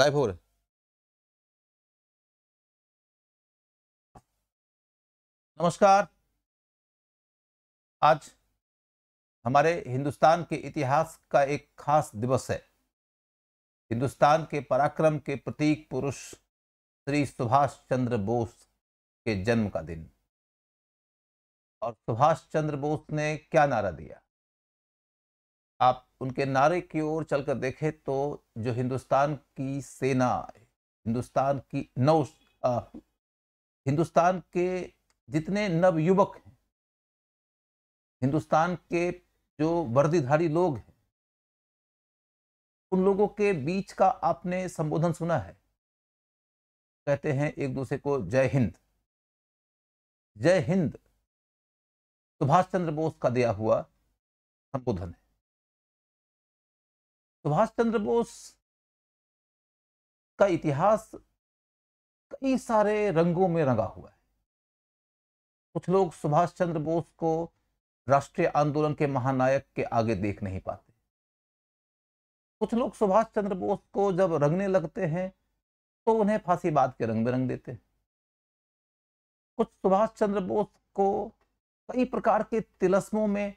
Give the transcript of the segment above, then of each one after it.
live हो रहा है नमस्कार आज हमारे हिंदुस्तान के इतिहास का एक खास दिवस है हिंदुस्तान के पराक्रम के प्रतीक पुरुष श्री सुभाष चंद्र बोस के जन्म का दिन और सुभाष चंद्र बोस ने क्या नारा दिया आप उनके नारे की ओर चलकर देखें तो जो हिंदुस्तान की सेना हिंदुस्तान की नौ हिंदुस्तान के जितने नव युवक हैं हिंदुस्तान के जो वर्दीधारी लोग हैं उन लोगों के बीच का आपने संबोधन सुना है कहते हैं एक दूसरे को जय हिंद जय हिंद सुभाष चंद्र बोस का दिया हुआ संबोधन है सुभाष चंद्र बोस का इतिहास कई सारे रंगों में रंगा हुआ है कुछ लोग सुभाष चंद्र बोस को राष्ट्रीय आंदोलन के महानायक के आगे देख नहीं पाते कुछ लोग सुभाष चंद्र बोस को जब रंगने लगते हैं तो उन्हें फांसी बाद के रंग में रंग देते हैं कुछ सुभाष चंद्र बोस को कई प्रकार के तिलस्मों में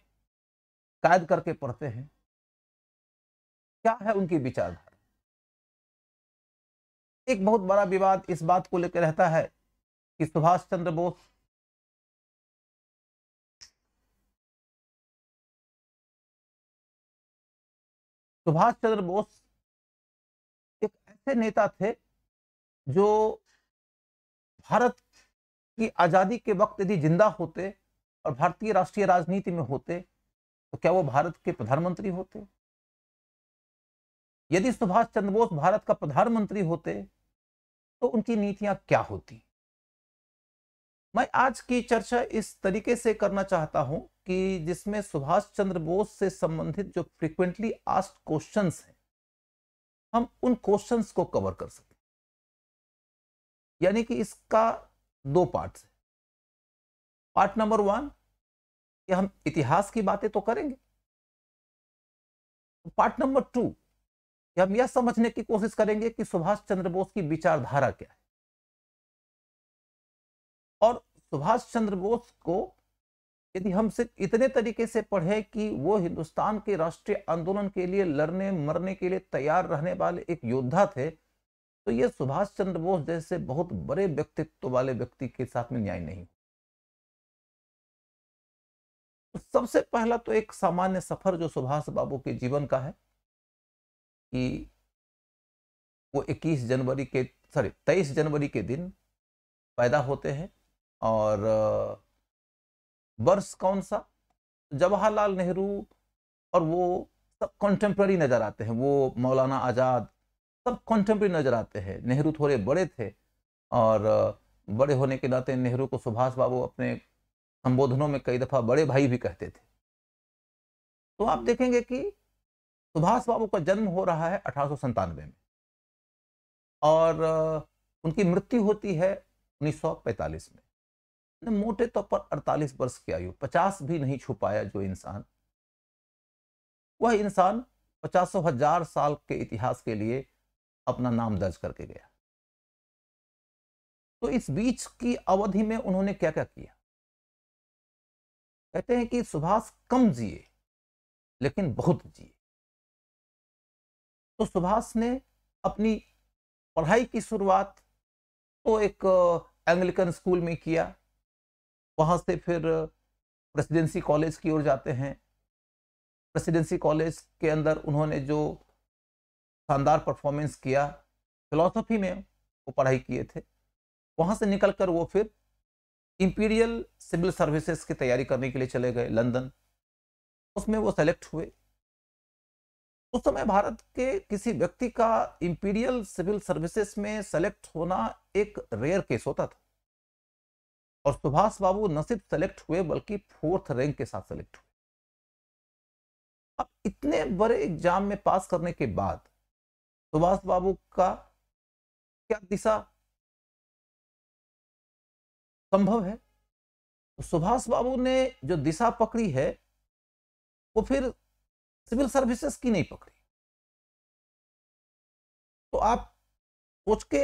कैद करके पढ़ते हैं क्या है उनकी विचारधारा एक बहुत बड़ा विवाद इस बात को लेकर रहता है कि सुभाष चंद्र बोस सुभाष चंद्र बोस एक ऐसे नेता थे जो भारत की आज़ादी के वक्त यदि जिंदा होते और भारतीय राष्ट्रीय राजनीति में होते तो क्या वो भारत के प्रधानमंत्री होते यदि सुभाष चंद्र बोस भारत का प्रधानमंत्री होते तो उनकी नीतियां क्या होती मैं आज की चर्चा इस तरीके से करना चाहता हूं कि जिसमें सुभाष चंद्र बोस से संबंधित जो फ्रिक्वेंटली आस्ट क्वेश्चंस हैं हम उन क्वेश्चंस को कवर कर सकें यानी कि इसका दो पार्ट है पार्ट नंबर वन कि हम इतिहास की बातें तो करेंगे पार्ट नंबर टू कि हम यह समझने की कोशिश करेंगे कि सुभाष चंद्र बोस की विचारधारा क्या है और सुभाष चंद्र बोस को यदि हम सिर्फ इतने तरीके से पढ़े कि वो हिंदुस्तान के राष्ट्रीय आंदोलन के लिए लड़ने मरने के लिए तैयार रहने वाले एक योद्धा थे तो ये सुभाष चंद्र बोस जैसे बहुत बड़े व्यक्तित्व वाले व्यक्ति के साथ में न्याय नहीं तो सबसे पहला तो एक सामान्य सफर जो सुभाष बाबू के जीवन का है कि वो 21 जनवरी के सॉरी 23 जनवरी के दिन पैदा होते हैं और वर्ष कौन सा जवाहरलाल नेहरू और वो सब कॉन्टेम्प्रेरी नज़र आते हैं वो मौलाना आज़ाद सब कॉन्टेम्प्रेरी नज़र आते हैं नेहरू थोड़े बड़े थे और बड़े होने के नाते नेहरू को सुभाष बाबू अपने संबोधनों में कई दफ़ा बड़े भाई भी कहते थे तो आप देखेंगे कि सुभाष बाबू का जन्म हो रहा है अठारह में और उनकी मृत्यु होती है 1945 में मोटे तौर तो पर 48 वर्ष की आयु 50 भी नहीं छुपाया जो इंसान वह इंसान पचासों हजार साल के इतिहास के लिए अपना नाम दर्ज करके गया तो इस बीच की अवधि में उन्होंने क्या क्या किया कहते हैं कि सुभाष कम जिए लेकिन बहुत जिए तो सुभाष ने अपनी पढ़ाई की शुरुआत तो एक एंग्लिकन स्कूल में किया वहाँ से फिर प्रेसिडेंसी कॉलेज की ओर जाते हैं प्रेसिडेंसी कॉलेज के अंदर उन्होंने जो शानदार परफॉर्मेंस किया फिलोसफी में वो पढ़ाई किए थे वहाँ से निकल कर वो फिर इम्पीरियल सिविल सर्विसेज की तैयारी करने के लिए चले गए लंदन उसमें वो सेलेक्ट हुए उस समय भारत के किसी व्यक्ति का इंपीरियल सिविल सर्विसेज में सेलेक्ट होना एक रेयर केस होता था और सुभाष बाबू न सिर्फ सेलेक्ट हुए बल्कि फोर्थ रैंक के साथ सेलेक्ट हुए अब इतने बड़े एग्जाम में पास करने के बाद सुभाष बाबू का क्या दिशा संभव है तो सुभाष बाबू ने जो दिशा पकड़ी है वो फिर सिविल सर्विसेज की नहीं पकड़ी तो आप सोच के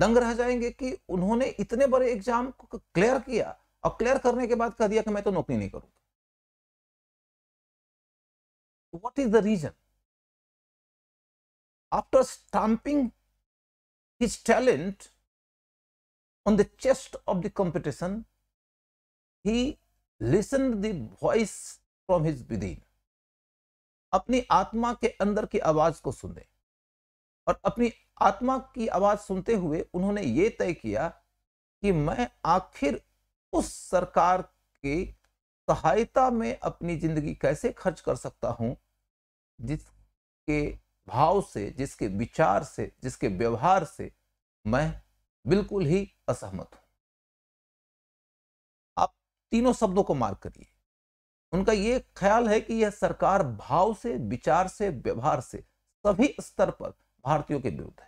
दंग रह जाएंगे कि उन्होंने इतने बड़े एग्जाम को क्लियर किया और क्लियर करने के बाद कह दिया कि मैं तो नौकरी नहीं करूंगा what is the reason after stamping his talent on the chest of the competition he listen the voice from his within अपनी आत्मा के अंदर की आवाज को सुने और अपनी आत्मा की आवाज सुनते हुए उन्होंने ये तय किया कि मैं आखिर उस सरकार की सहायता में अपनी जिंदगी कैसे खर्च कर सकता हूं जिसके भाव से जिसके विचार से जिसके व्यवहार से मैं बिल्कुल ही असहमत हूं आप तीनों शब्दों को मार्क करिए उनका ये ख्याल है कि यह सरकार भाव से विचार से व्यवहार से सभी स्तर पर भारतीयों के विरुद्ध है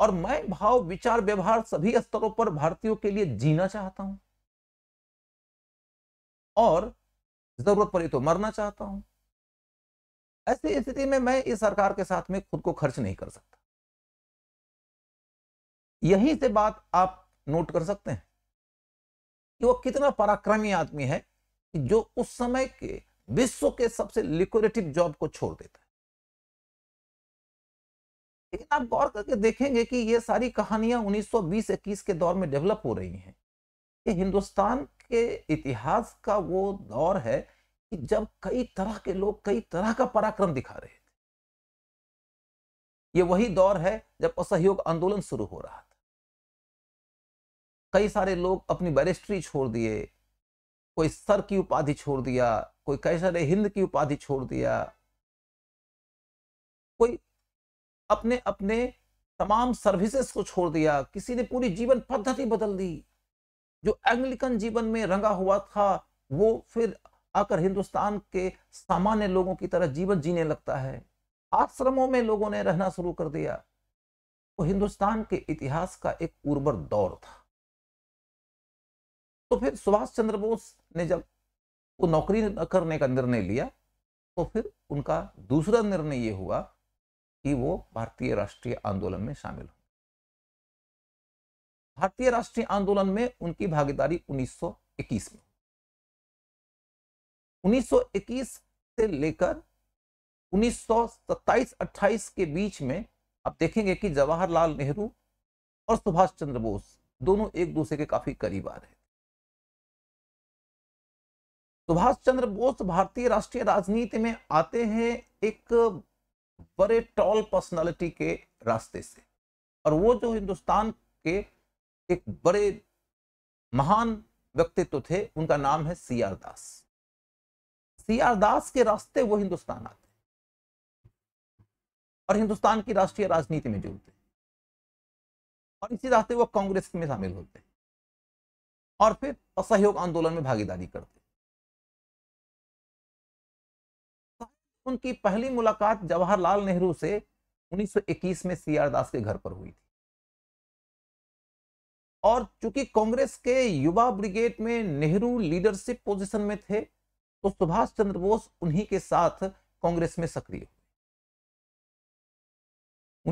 और मैं भाव विचार व्यवहार सभी स्तरों पर भारतीयों के लिए जीना चाहता हूं और जरूरत पड़ी तो मरना चाहता हूं ऐसी स्थिति में मैं इस सरकार के साथ में खुद को खर्च नहीं कर सकता यही से बात आप नोट कर सकते हैं कि वो कितना पराक्रमी आदमी है कि जो उस समय के विश्व के सबसे लिक्विडेटिव जॉब को छोड़ देता है लेकिन आप गौर करके देखेंगे कि ये सारी कहानियां 1920-21 के दौर में डेवलप हो रही हैं ये हिंदुस्तान के इतिहास का वो दौर है कि जब कई तरह के लोग कई तरह का पराक्रम दिखा रहे थे ये वही दौर है जब असहयोग आंदोलन शुरू हो रहा था कई सारे लोग अपनी बैरिस्ट्री छोड़ दिए कोई सर की उपाधि छोड़ दिया कोई कैसर हिंद की उपाधि छोड़ दिया कोई अपने अपने तमाम सर्विसेज को छोड़ दिया किसी ने पूरी जीवन पद्धति बदल दी जो एंग्लिकन जीवन में रंगा हुआ था वो फिर आकर हिंदुस्तान के सामान्य लोगों की तरह जीवन जीने लगता है आश्रमों में लोगों ने रहना शुरू कर दिया वो हिंदुस्तान के इतिहास का एक उर्वर दौर था तो फिर सुभाष चंद्र बोस ने जब वो नौकरी करने का निर्णय लिया तो फिर उनका दूसरा निर्णय ये हुआ कि वो भारतीय राष्ट्रीय आंदोलन में शामिल हो भारतीय राष्ट्रीय आंदोलन में उनकी भागीदारी 1921 में 1921 से लेकर 1927-28 के बीच में आप देखेंगे कि जवाहरलाल नेहरू और सुभाष चंद्र बोस दोनों एक दूसरे के काफी करीब आ रहे सुभाष चंद्र बोस भारतीय राष्ट्रीय राजनीति में आते हैं एक बड़े टॉल पर्सनालिटी के रास्ते से और वो जो हिंदुस्तान के एक बड़े महान व्यक्तित्व थे उनका नाम है सी आर दास सी आर दास के रास्ते वो हिंदुस्तान आते और हिंदुस्तान की राष्ट्रीय राजनीति में जुड़ते हैं और इसी रास्ते वो कांग्रेस में शामिल होते हैं और फिर असहयोग आंदोलन में भागीदारी करते उनकी पहली मुलाकात जवाहरलाल नेहरू से 1921 में सी आर दास के घर पर हुई थी और चूंकि कांग्रेस के युवा ब्रिगेड में नेहरू लीडरशिप पोजीशन में थे तो सुभाष चंद्र बोस उन्हीं के साथ कांग्रेस में सक्रिय हुए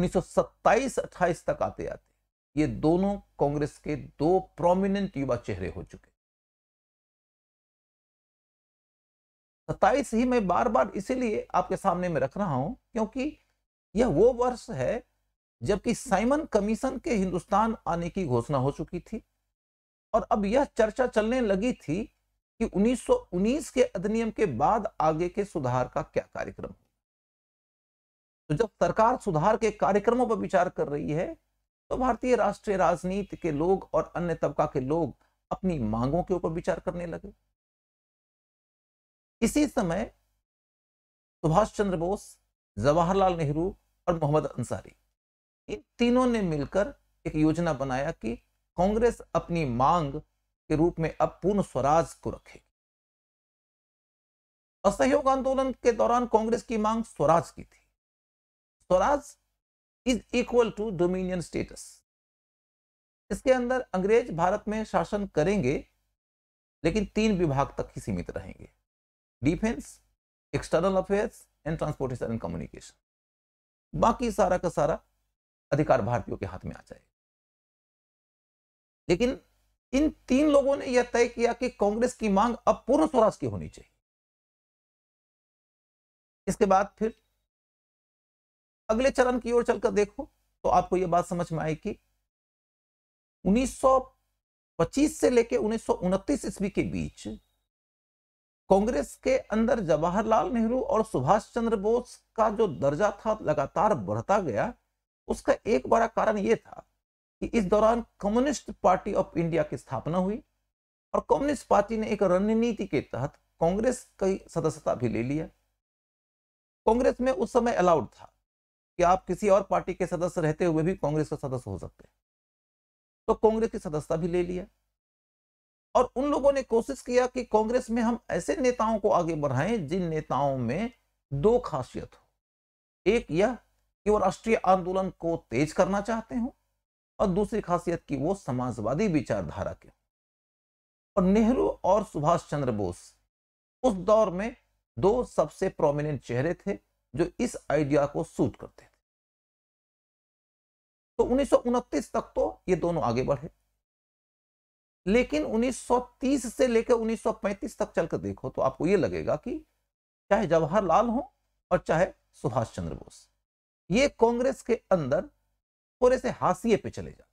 1927-28 तक आते आते ये दोनों कांग्रेस के दो प्रोमिनेंट युवा चेहरे हो चुके सत्ताईस ही मैं बार बार इसीलिए आपके सामने में रख रहा हूं क्योंकि यह वो वर्ष है जबकि साइमन कमीशन के हिंदुस्तान आने की घोषणा हो चुकी थी और अब यह चर्चा चलने लगी थी कि 1919 के अधिनियम के बाद आगे के सुधार का क्या कार्यक्रम तो जब सरकार सुधार के कार्यक्रमों पर विचार कर रही है तो भारतीय राष्ट्रीय राजनीति के लोग और अन्य तबका के लोग अपनी मांगों के ऊपर विचार करने लगे इसी समय सुभाष चंद्र बोस जवाहरलाल नेहरू और मोहम्मद अंसारी इन तीनों ने मिलकर एक योजना बनाया कि कांग्रेस अपनी मांग के रूप में अब पूर्ण स्वराज को रखेगी असहयोग आंदोलन के दौरान कांग्रेस की मांग स्वराज की थी Swaraj is equal to dominion status इसके अंदर अंग्रेज भारत में शासन करेंगे लेकिन तीन विभाग तक ही सीमित रहेंगे defence external affairs and transportation and communication बाकी सारा का सारा अधिकार भारतीयों के हाथ में आ जाएगा लेकिन इन तीन लोगों ने यह तय किया कि कांग्रेस की मांग अब पूर्ण स्वराज की होनी चाहिए इसके बाद फिर अगले चरण की ओर चलकर देखो तो आपको यह बात समझ में आई कि 1925 से लेकर उन्नीस सौ ईस्वी के बीच कांग्रेस के अंदर जवाहरलाल नेहरू और सुभाष चंद्र बोस का जो दर्जा था लगातार बढ़ता गया उसका एक बड़ा कारण यह था कि इस दौरान कम्युनिस्ट पार्टी ऑफ इंडिया की स्थापना हुई और कम्युनिस्ट पार्टी ने एक रणनीति के तहत कांग्रेस की सदस्यता भी ले लिया कांग्रेस में उस समय अलाउड था कि आप किसी और पार्टी के सदस्य रहते हुए भी कांग्रेस का सदस्य हो सकते हैं तो कांग्रेस की सदस्यता भी ले लिया और उन लोगों ने कोशिश किया कि कांग्रेस में हम ऐसे नेताओं को आगे बढ़ाएं जिन नेताओं में दो खासियत हो एक यह कि वो राष्ट्रीय आंदोलन को तेज करना चाहते हो और दूसरी खासियत कि वो समाजवादी विचारधारा के और नेहरू और सुभाष चंद्र बोस उस दौर में दो सबसे प्रोमिनेंट चेहरे थे जो इस आइडिया को सूट करते थे तो उन्नीस तक तो ये दोनों आगे बढ़े लेकिन 1930 से लेकर 1935 तक चलकर देखो तो आपको यह लगेगा कि चाहे जवाहरलाल हो और चाहे सुभाष चंद्र बोस ये कांग्रेस के अंदर थोड़े से हाशिए पे चले जाते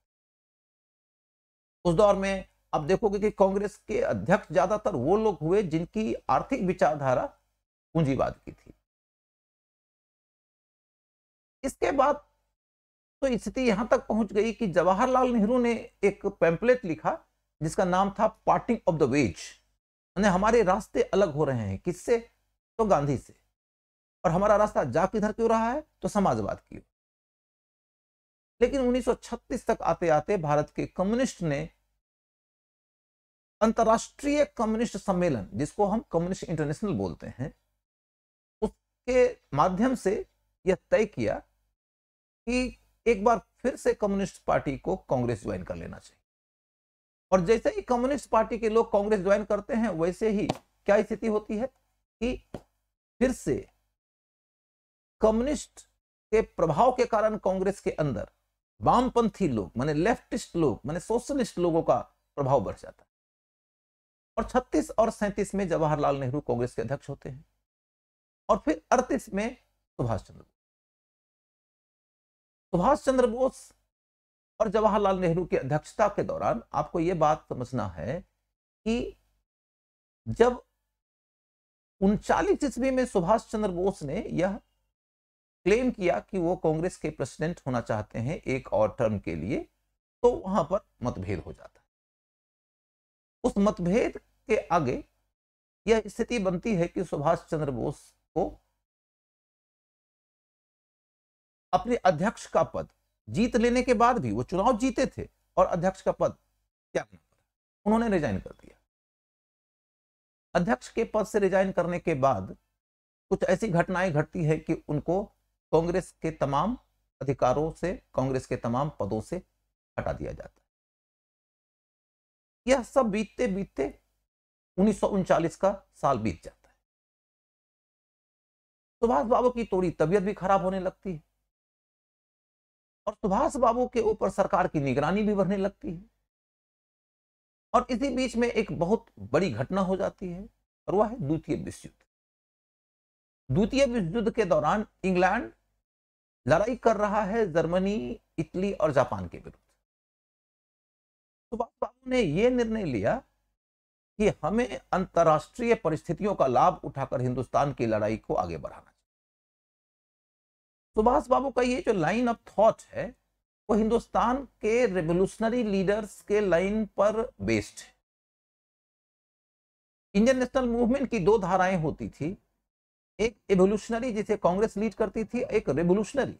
उस दौर में आप देखोगे कि कांग्रेस के अध्यक्ष ज्यादातर वो लोग हुए जिनकी आर्थिक विचारधारा पूंजीवाद की थी इसके बाद तो स्थिति यहां तक पहुंच गई कि जवाहरलाल नेहरू ने एक पैम्पलेट लिखा जिसका नाम था पार्टिंग ऑफ द वेज यानी हमारे रास्ते अलग हो रहे हैं किससे तो गांधी से और हमारा रास्ता जा किधर क्यों रहा है तो समाजवाद की लेकिन 1936 तक आते आते भारत के कम्युनिस्ट ने अंतर्राष्ट्रीय कम्युनिस्ट सम्मेलन जिसको हम कम्युनिस्ट इंटरनेशनल बोलते हैं उसके माध्यम से यह तय किया कि एक बार फिर से कम्युनिस्ट पार्टी को कांग्रेस ज्वाइन कर लेना चाहिए और जैसे ही कम्युनिस्ट पार्टी के लोग कांग्रेस ज्वाइन करते हैं वैसे ही क्या स्थिति होती है कि फिर से कम्युनिस्ट के प्रभाव के कारण कांग्रेस के अंदर वामपंथी लोग माने लेफ्टिस्ट लोग माने सोशलिस्ट लोगों का प्रभाव बढ़ जाता है और 36 और 37 में जवाहरलाल नेहरू कांग्रेस के अध्यक्ष होते हैं और फिर 38 में सुभाष चंद्र बोस सुभाष चंद्र बोस और जवाहरलाल नेहरू की अध्यक्षता के दौरान आपको यह बात समझना है कि जब उनचालीस ईस्वी में सुभाष चंद्र बोस ने यह क्लेम किया कि वो कांग्रेस के प्रेसिडेंट होना चाहते हैं एक और टर्म के लिए तो वहां पर मतभेद हो जाता है उस मतभेद के आगे यह स्थिति बनती है कि सुभाष चंद्र बोस को अपने अध्यक्ष का पद जीत लेने के बाद भी वो चुनाव जीते थे और अध्यक्ष का पद त्यागना पड़ा उन्होंने रिजाइन कर दिया अध्यक्ष के पद से रिजाइन करने के बाद कुछ ऐसी घटनाएं घटती है कि उनको कांग्रेस के तमाम अधिकारों से कांग्रेस के तमाम पदों से हटा दिया जाता है यह सब बीतते बीतते उन्नीस का साल बीत जाता है सुभाष बाबू की थोड़ी तबीयत भी खराब होने लगती है और सुभाष बाबू के ऊपर सरकार की निगरानी भी बढ़ने लगती है और इसी बीच में एक बहुत बड़ी घटना हो जाती है और वह है द्वितीय विश्व युद्ध द्वितीय विश्व युद्ध के दौरान इंग्लैंड लड़ाई कर रहा है जर्मनी इटली और जापान के विरुद्ध सुभाष बाबू ने यह निर्णय लिया कि हमें अंतर्राष्ट्रीय परिस्थितियों का लाभ उठाकर हिंदुस्तान की लड़ाई को आगे बढ़ाना सुभाष बाबू का ये जो लाइन ऑफ थॉट है वो हिंदुस्तान के रेवोल्यूशनरी लीडर्स के लाइन पर बेस्ड है इंडियन नेशनल मूवमेंट की दो धाराएं होती थी एक एवोल्यूशनरी जिसे कांग्रेस लीड करती थी एक रेवोल्यूशनरी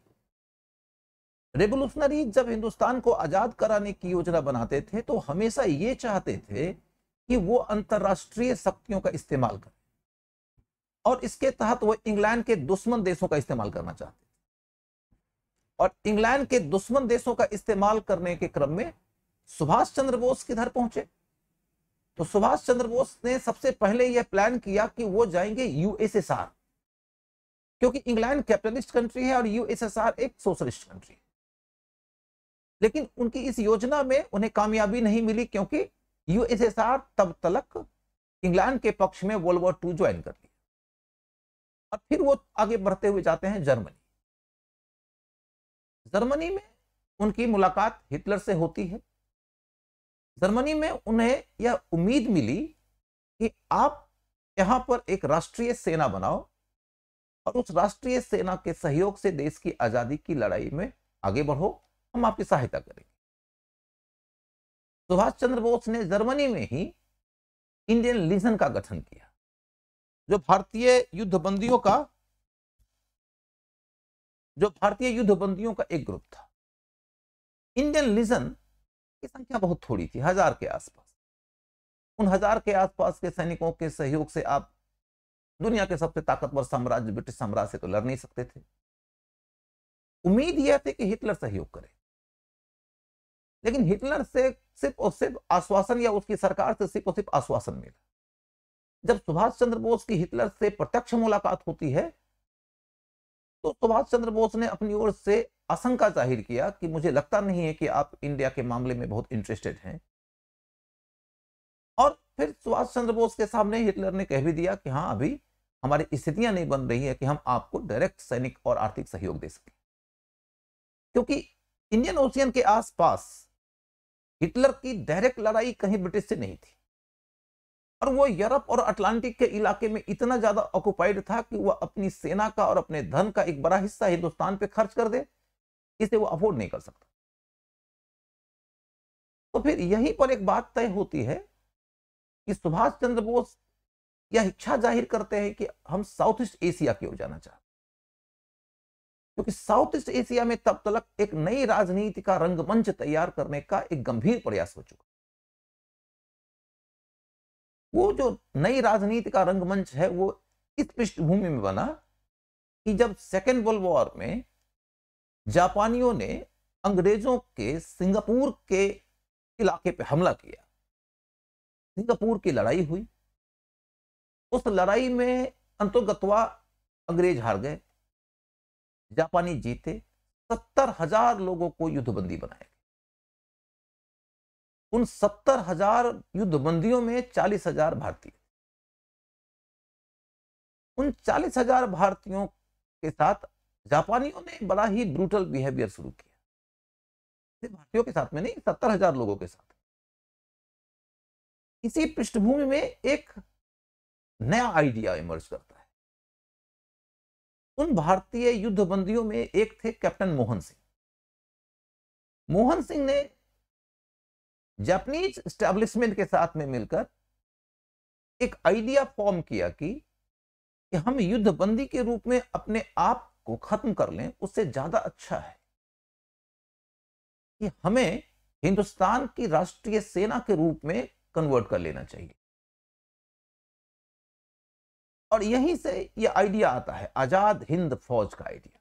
रेवोल्यूशनरी जब हिंदुस्तान को आजाद कराने की योजना बनाते थे तो हमेशा ये चाहते थे कि वो अंतर्राष्ट्रीय शक्तियों का इस्तेमाल करें और इसके तहत वो इंग्लैंड के दुश्मन देशों का इस्तेमाल करना चाहते और इंग्लैंड के दुश्मन देशों का इस्तेमाल करने के क्रम में सुभाष चंद्र बोस किधर पहुंचे तो सुभाष चंद्र बोस ने सबसे पहले यह प्लान किया कि वो जाएंगे यूएसएसआर क्योंकि इंग्लैंड कैपिटलिस्ट कंट्री है और यूएसएसआर एक सोशलिस्ट कंट्री है लेकिन उनकी इस योजना में उन्हें कामयाबी नहीं मिली क्योंकि यूएसएसआर तब तक इंग्लैंड के पक्ष में वर्ल्ड वॉर टू ज्वाइन कर लिया और फिर वो आगे बढ़ते हुए जाते हैं जर्मनी जर्मनी में उनकी मुलाकात हिटलर से होती है जर्मनी में उन्हें यह उम्मीद मिली कि आप यहां पर एक राष्ट्रीय सेना बनाओ और उस राष्ट्रीय सेना के सहयोग से देश की आजादी की लड़ाई में आगे बढ़ो हम आपकी सहायता करेंगे सुभाष चंद्र बोस ने जर्मनी में ही इंडियन लीजन का गठन किया जो भारतीय युद्ध बंदियों का जो भारतीय युद्धबंदियों का एक ग्रुप था इंडियन लिजन की संख्या बहुत थोड़ी थी हजार के आसपास उन हजार के आसपास के सैनिकों के सहयोग से आप दुनिया के सबसे ताकतवर साम्राज्य ब्रिटिश साम्राज्य से तो लड़ नहीं सकते थे उम्मीद यह थी कि हिटलर सहयोग करे लेकिन हिटलर से सिर्फ और सिर्फ आश्वासन या उसकी सरकार से सिर्फ और सिर्फ आश्वासन मिला जब सुभाष चंद्र बोस की हिटलर से प्रत्यक्ष मुलाकात होती है तो सुभाष चंद्र बोस ने अपनी ओर से आशंका जाहिर किया कि मुझे लगता नहीं है कि आप इंडिया के मामले में बहुत इंटरेस्टेड हैं और फिर सुभाष चंद्र बोस के सामने हिटलर ने कह भी दिया कि हाँ अभी हमारी स्थितियां नहीं बन रही है कि हम आपको डायरेक्ट सैनिक और आर्थिक सहयोग दे सकें क्योंकि इंडियन ओशियन के आसपास हिटलर की डायरेक्ट लड़ाई कहीं ब्रिटिश से नहीं थी और वो यूरोप और अटलांटिक के इलाके में इतना ज्यादा ऑक्युपाइड था कि वह अपनी सेना का और अपने धन का एक बड़ा हिस्सा हिंदुस्तान पे खर्च कर दे इसे वो अफोर्ड नहीं कर सकता तो फिर यहीं पर एक बात तय होती है कि सुभाष चंद्र बोस यह इच्छा जाहिर करते हैं कि हम साउथ ईस्ट एशिया की ओर जाना चाहते क्योंकि साउथ ईस्ट एशिया में तब तक एक नई राजनीति का रंगमंच तैयार करने का एक गंभीर प्रयास हो चुका वो जो नई राजनीति का रंगमंच है वो इस पृष्ठभूमि में बना कि जब सेकेंड वर्ल्ड वॉर में जापानियों ने अंग्रेजों के सिंगापुर के इलाके पर हमला किया सिंगापुर की लड़ाई हुई उस लड़ाई में अंतर्गतवा अंग्रेज हार गए जापानी जीते सत्तर हजार लोगों को युद्धबंदी बनाया उन सत्तर हजार युद्धबंदियों में चालीस हजार भारतीय उन चालीस हजार भारतीयों के साथ जापानियों ने बड़ा ही ब्रूटल बिहेवियर शुरू किया भारतीयों के साथ में नहीं सत्तर हजार लोगों के साथ इसी पृष्ठभूमि में एक नया आइडिया इमर्ज करता है उन भारतीय युद्धबंदियों में एक थे कैप्टन मोहन सिंह मोहन सिंह ने जापानीज स्टैब्लिशमेंट के साथ में मिलकर एक आइडिया फॉर्म किया कि, कि हम युद्धबंदी के रूप में अपने आप को खत्म कर लें उससे ज्यादा अच्छा है कि हमें हिंदुस्तान की राष्ट्रीय सेना के रूप में कन्वर्ट कर लेना चाहिए और यहीं से यह आइडिया आता है आजाद हिंद फौज का आइडिया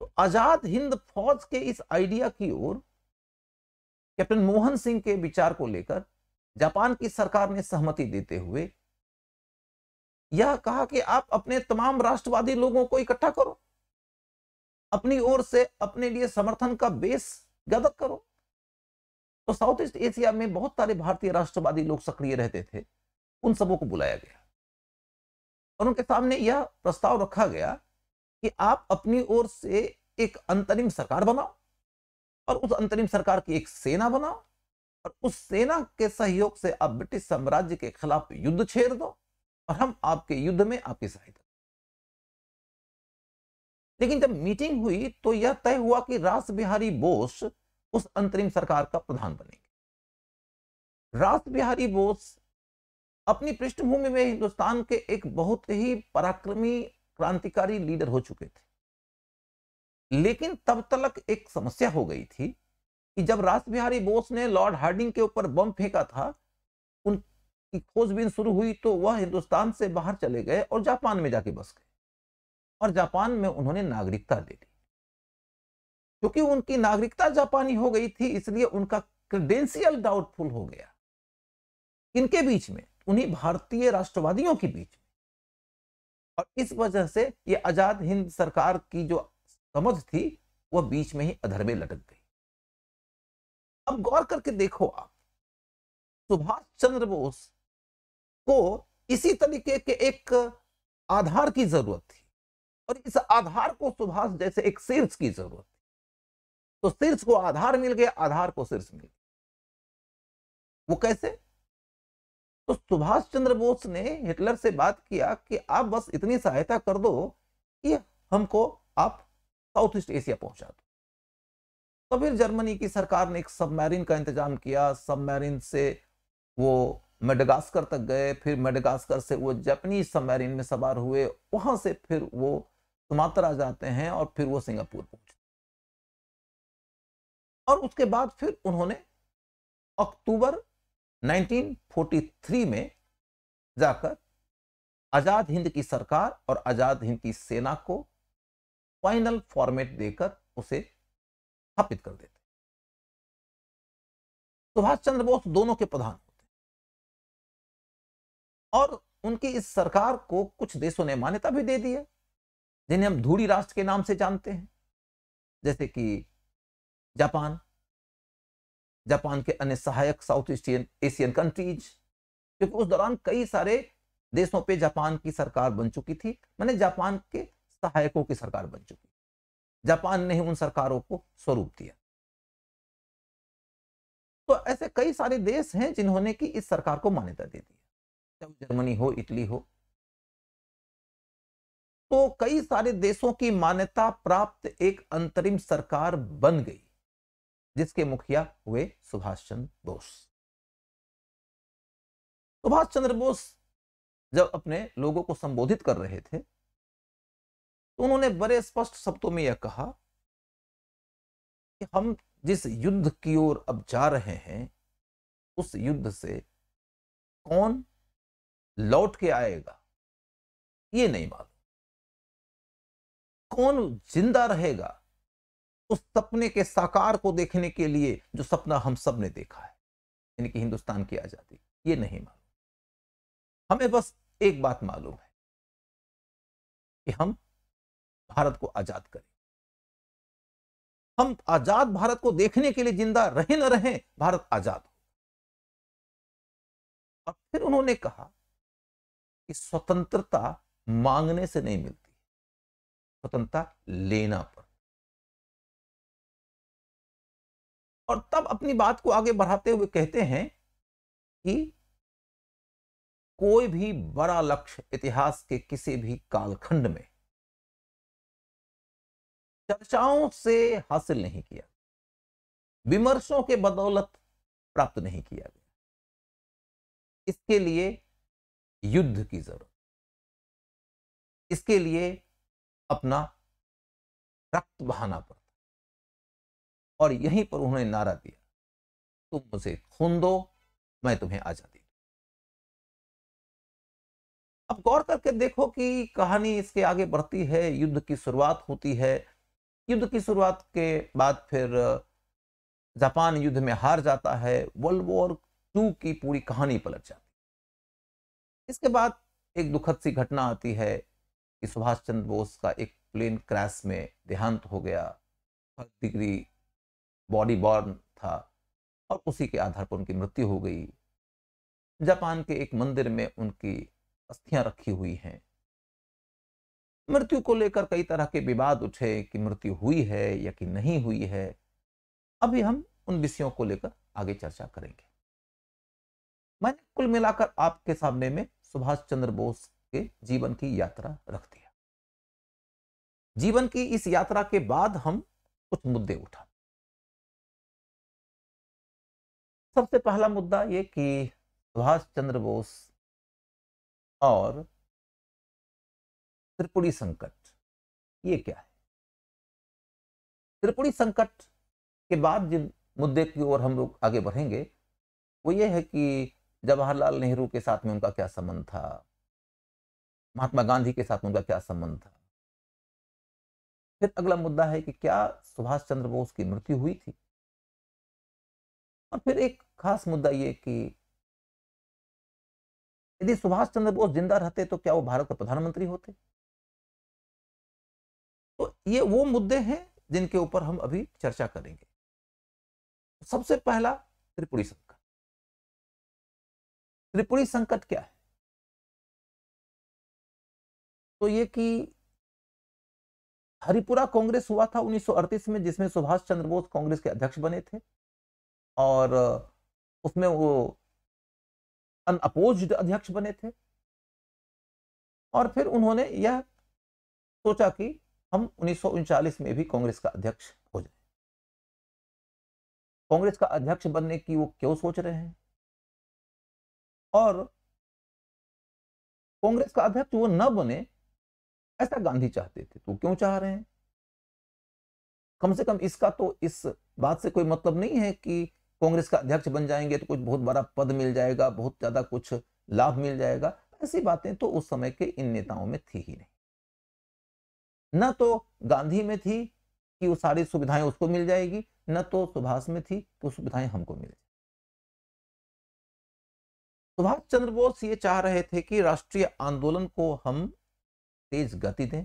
तो आजाद हिंद फौज के इस आइडिया की ओर कैप्टन मोहन सिंह के विचार को लेकर जापान की सरकार ने सहमति देते हुए यह कहा कि आप अपने तमाम राष्ट्रवादी लोगों को इकट्ठा करो अपनी ओर से अपने लिए समर्थन का बेस गदक करो तो साउथ ईस्ट एशिया में बहुत सारे भारतीय राष्ट्रवादी लोग सक्रिय रहते थे उन सबों को बुलाया गया और उनके सामने यह प्रस्ताव रखा गया कि आप अपनी ओर से एक अंतरिम सरकार बनाओ और उस अंतरिम सरकार की एक सेना बनाओ और उस सेना के सहयोग से आप ब्रिटिश साम्राज्य के खिलाफ युद्ध छेड़ दो और हम आपके युद्ध में आपकी सहायता लेकिन जब मीटिंग हुई तो यह तय हुआ कि रास बिहारी बोस उस अंतरिम सरकार का प्रधान बनेंगे रास बिहारी बोस अपनी पृष्ठभूमि में हिंदुस्तान के एक बहुत ही पराक्रमी क्रांतिकारी लीडर हो चुके थे लेकिन तब तक एक समस्या हो गई थी कि जब राष्ट्र बिहारी बोस ने लॉर्ड हार्डिंग के ऊपर बम फेंका था उनकी खोजबीन शुरू हुई तो वह हिंदुस्तान से बाहर चले गए और जापान में जाके बस गए और जापान में उन्होंने नागरिकता ले ली क्योंकि उनकी नागरिकता जापानी हो गई थी इसलिए उनका क्रेडेंशियल डाउटफुल हो गया इनके बीच में उन्हीं भारतीय राष्ट्रवादियों के बीच में और इस वजह से ये आजाद हिंद सरकार की जो समझ थी वह बीच में ही अधर में लटक गई अब गौर करके देखो आप सुभाष चंद्र बोस को इसी तरीके के एक आधार की जरूरत थी और इस आधार को सुभाष जैसे एक शीर्ष की जरूरत थी तो शीर्ष को आधार मिल गया आधार को शीर्ष मिल गया वो कैसे तो सुभाष चंद्र बोस ने हिटलर से बात किया कि आप बस इतनी सहायता कर दो कि हमको आप साउथ ईस्ट एशिया पहुंचा दो तो फिर जर्मनी की सरकार ने एक सबमरीन का इंतजाम किया सबमरीन से वो मेडगास्कर तक गए फिर मेडगास्कर से वो जापानी सबमरीन में सवार हुए वहां से फिर वो सुमात्रा जाते हैं और फिर वो सिंगापुर पहुंचे और उसके बाद फिर उन्होंने अक्टूबर 1943 में जाकर आज़ाद हिंद की सरकार और आज़ाद हिंद की सेना को फाइनल फॉर्मेट देकर उसे स्थापित कर देते सुभाष चंद्र बोस दोनों के प्रधान होते और उनकी इस सरकार को कुछ देशों ने मान्यता भी दे दी है जिन्हें हम धूड़ी राष्ट्र के नाम से जानते हैं जैसे कि जापान जापान के अन्य सहायक साउथ ईस्टियन एशियन कंट्रीज क्योंकि उस दौरान कई सारे देशों पे जापान की सरकार बन चुकी थी मैंने जापान के सहायकों की सरकार बन चुकी जापान ने उन सरकारों को स्वरूप दिया तो ऐसे कई सारे देश हैं जिन्होंने कि इस सरकार को मान्यता दे दी चाहे जर्मनी हो इटली हो तो कई सारे देशों की मान्यता प्राप्त एक अंतरिम सरकार बन गई जिसके मुखिया हुए सुभाष चंद्र बोस सुभाष चंद्र बोस जब अपने लोगों को संबोधित कर रहे थे तो उन्होंने बड़े स्पष्ट शब्दों में यह कहा कि हम जिस युद्ध की ओर अब जा रहे हैं उस युद्ध से कौन लौट के आएगा ये नहीं मालूम कौन जिंदा रहेगा उस सपने के साकार को देखने के लिए जो सपना हम सब ने देखा है यानी कि हिंदुस्तान की आजादी ये नहीं मालूम हमें बस एक बात मालूम है कि हम भारत को आजाद करें हम आजाद भारत को देखने के लिए जिंदा रहे न रहे भारत आजाद हो और फिर उन्होंने कहा कि स्वतंत्रता मांगने से नहीं मिलती स्वतंत्रता लेना पड़ती और तब अपनी बात को आगे बढ़ाते हुए कहते हैं कि कोई भी बड़ा लक्ष्य इतिहास के किसी भी कालखंड में चर्चाओं से हासिल नहीं किया विमर्शों के बदौलत प्राप्त नहीं किया गया इसके लिए युद्ध की जरूरत इसके लिए अपना रक्त बहाना पड़ता और यहीं पर उन्होंने नारा दिया तुम मुझे खून दो मैं तुम्हें आजादी अब गौर करके देखो कि कहानी इसके आगे बढ़ती है युद्ध की शुरुआत होती है युद्ध की शुरुआत के बाद फिर जापान युद्ध में हार जाता है वर्ल्ड वॉर टू की पूरी कहानी पलट जाती है इसके बाद एक दुखद सी घटना आती है कि सुभाष चंद्र बोस का एक प्लेन क्रैश में देहांत हो गया डिग्री बॉडी बॉर्न था और उसी के आधार पर उनकी मृत्यु हो गई जापान के एक मंदिर में उनकी अस्थियां रखी हुई हैं मृत्यु को लेकर कई तरह के विवाद उठे कि मृत्यु हुई है या कि नहीं हुई है अभी हम उन विषयों को लेकर आगे चर्चा करेंगे मैंने कुल मिलाकर आपके सामने में सुभाष चंद्र बोस के जीवन की यात्रा रख दिया जीवन की इस यात्रा के बाद हम कुछ मुद्दे उठा सबसे पहला मुद्दा ये कि सुभाष चंद्र बोस और त्रिपुरी संकट ये क्या है त्रिपुरी संकट के बाद जिन मुद्दे की ओर हम लोग आगे बढ़ेंगे वो ये है कि जवाहरलाल नेहरू के साथ में उनका क्या संबंध था महात्मा गांधी के साथ में उनका क्या संबंध था फिर अगला मुद्दा है कि क्या सुभाष चंद्र बोस की मृत्यु हुई थी और फिर एक खास मुद्दा ये कि यदि सुभाष चंद्र बोस जिंदा रहते तो क्या वो भारत के प्रधानमंत्री होते ये वो मुद्दे हैं जिनके ऊपर हम अभी चर्चा करेंगे सबसे पहला त्रिपुरी संकट त्रिपुरी संकट क्या है तो ये कि हरिपुरा कांग्रेस हुआ था 1938 में जिसमें सुभाष चंद्र बोस कांग्रेस के अध्यक्ष बने थे और उसमें वो अनअपोज अध्यक्ष बने थे और फिर उन्होंने यह सोचा कि हम उन्नीस में भी कांग्रेस का अध्यक्ष हो जाए कांग्रेस का अध्यक्ष बनने की वो क्यों सोच रहे हैं और कांग्रेस का अध्यक्ष वो न बने ऐसा गांधी चाहते थे तो क्यों चाह रहे हैं कम से कम इसका तो इस बात से कोई मतलब नहीं है कि कांग्रेस का अध्यक्ष बन जाएंगे तो कुछ बहुत बड़ा पद मिल जाएगा बहुत ज्यादा कुछ लाभ मिल जाएगा ऐसी बातें तो उस समय के इन नेताओं में थी ही नहीं न तो गांधी में थी कि वो सारी सुविधाएं उसको मिल जाएगी न तो सुभाष में थी कि वो सुविधाएं हमको मिल जाए सुभाष चंद्र बोस ये चाह रहे थे कि राष्ट्रीय आंदोलन को हम तेज गति दें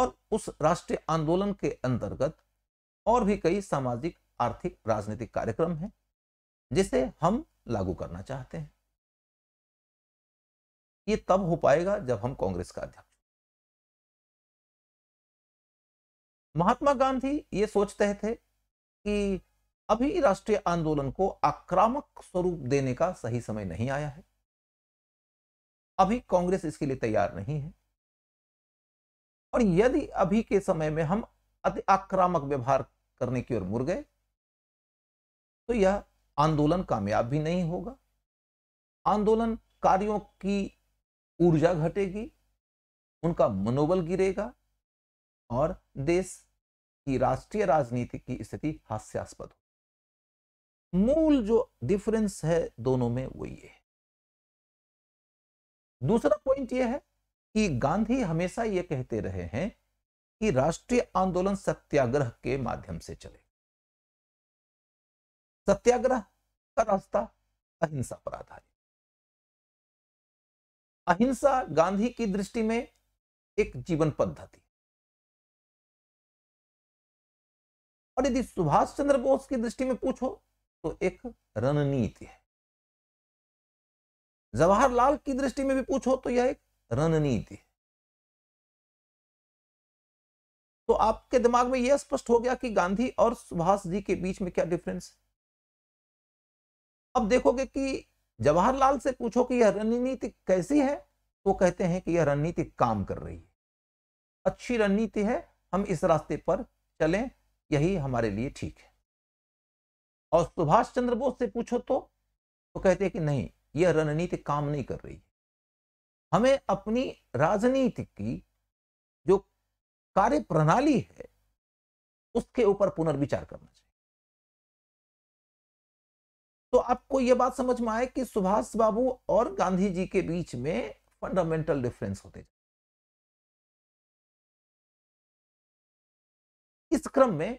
और उस राष्ट्रीय आंदोलन के अंतर्गत और भी कई सामाजिक आर्थिक राजनीतिक कार्यक्रम हैं जिसे हम लागू करना चाहते हैं ये तब हो पाएगा जब हम कांग्रेस का अध्यक्ष महात्मा गांधी ये सोचते थे कि अभी राष्ट्रीय आंदोलन को आक्रामक स्वरूप देने का सही समय नहीं आया है अभी कांग्रेस इसके लिए तैयार नहीं है और यदि अभी के समय में हम अति आक्रामक व्यवहार करने की ओर मुड़ गए तो यह आंदोलन कामयाब भी नहीं होगा आंदोलन कार्यों की ऊर्जा घटेगी उनका मनोबल गिरेगा और देश की राष्ट्रीय राजनीति की स्थिति हास्यास्पद हो मूल जो डिफरेंस है दोनों में वो ये है दूसरा पॉइंट ये है कि गांधी हमेशा ये कहते रहे हैं कि राष्ट्रीय आंदोलन सत्याग्रह के माध्यम से चले सत्याग्रह का रास्ता अहिंसा पर आधारित अहिंसा गांधी की दृष्टि में एक जीवन पद्धति और यदि सुभाष चंद्र बोस की दृष्टि में पूछो तो एक रणनीति है जवाहरलाल की दृष्टि में भी पूछो तो यह एक रणनीति है तो आपके दिमाग में यह स्पष्ट हो गया कि गांधी और सुभाष जी के बीच में क्या डिफरेंस है अब देखोगे कि जवाहरलाल से पूछो कि यह रणनीति कैसी है तो कहते हैं कि यह रणनीति काम कर रही है अच्छी रणनीति है हम इस रास्ते पर चलें यही हमारे लिए ठीक है और सुभाष चंद्र बोस से पूछो तो तो कहते हैं कि नहीं यह रणनीति काम नहीं कर रही हमें अपनी राजनीति की जो कार्य प्रणाली है उसके ऊपर पुनर्विचार करना चाहिए तो आपको यह बात समझ में आए कि सुभाष बाबू और गांधी जी के बीच में फंडामेंटल डिफरेंस होते जाए इस क्रम में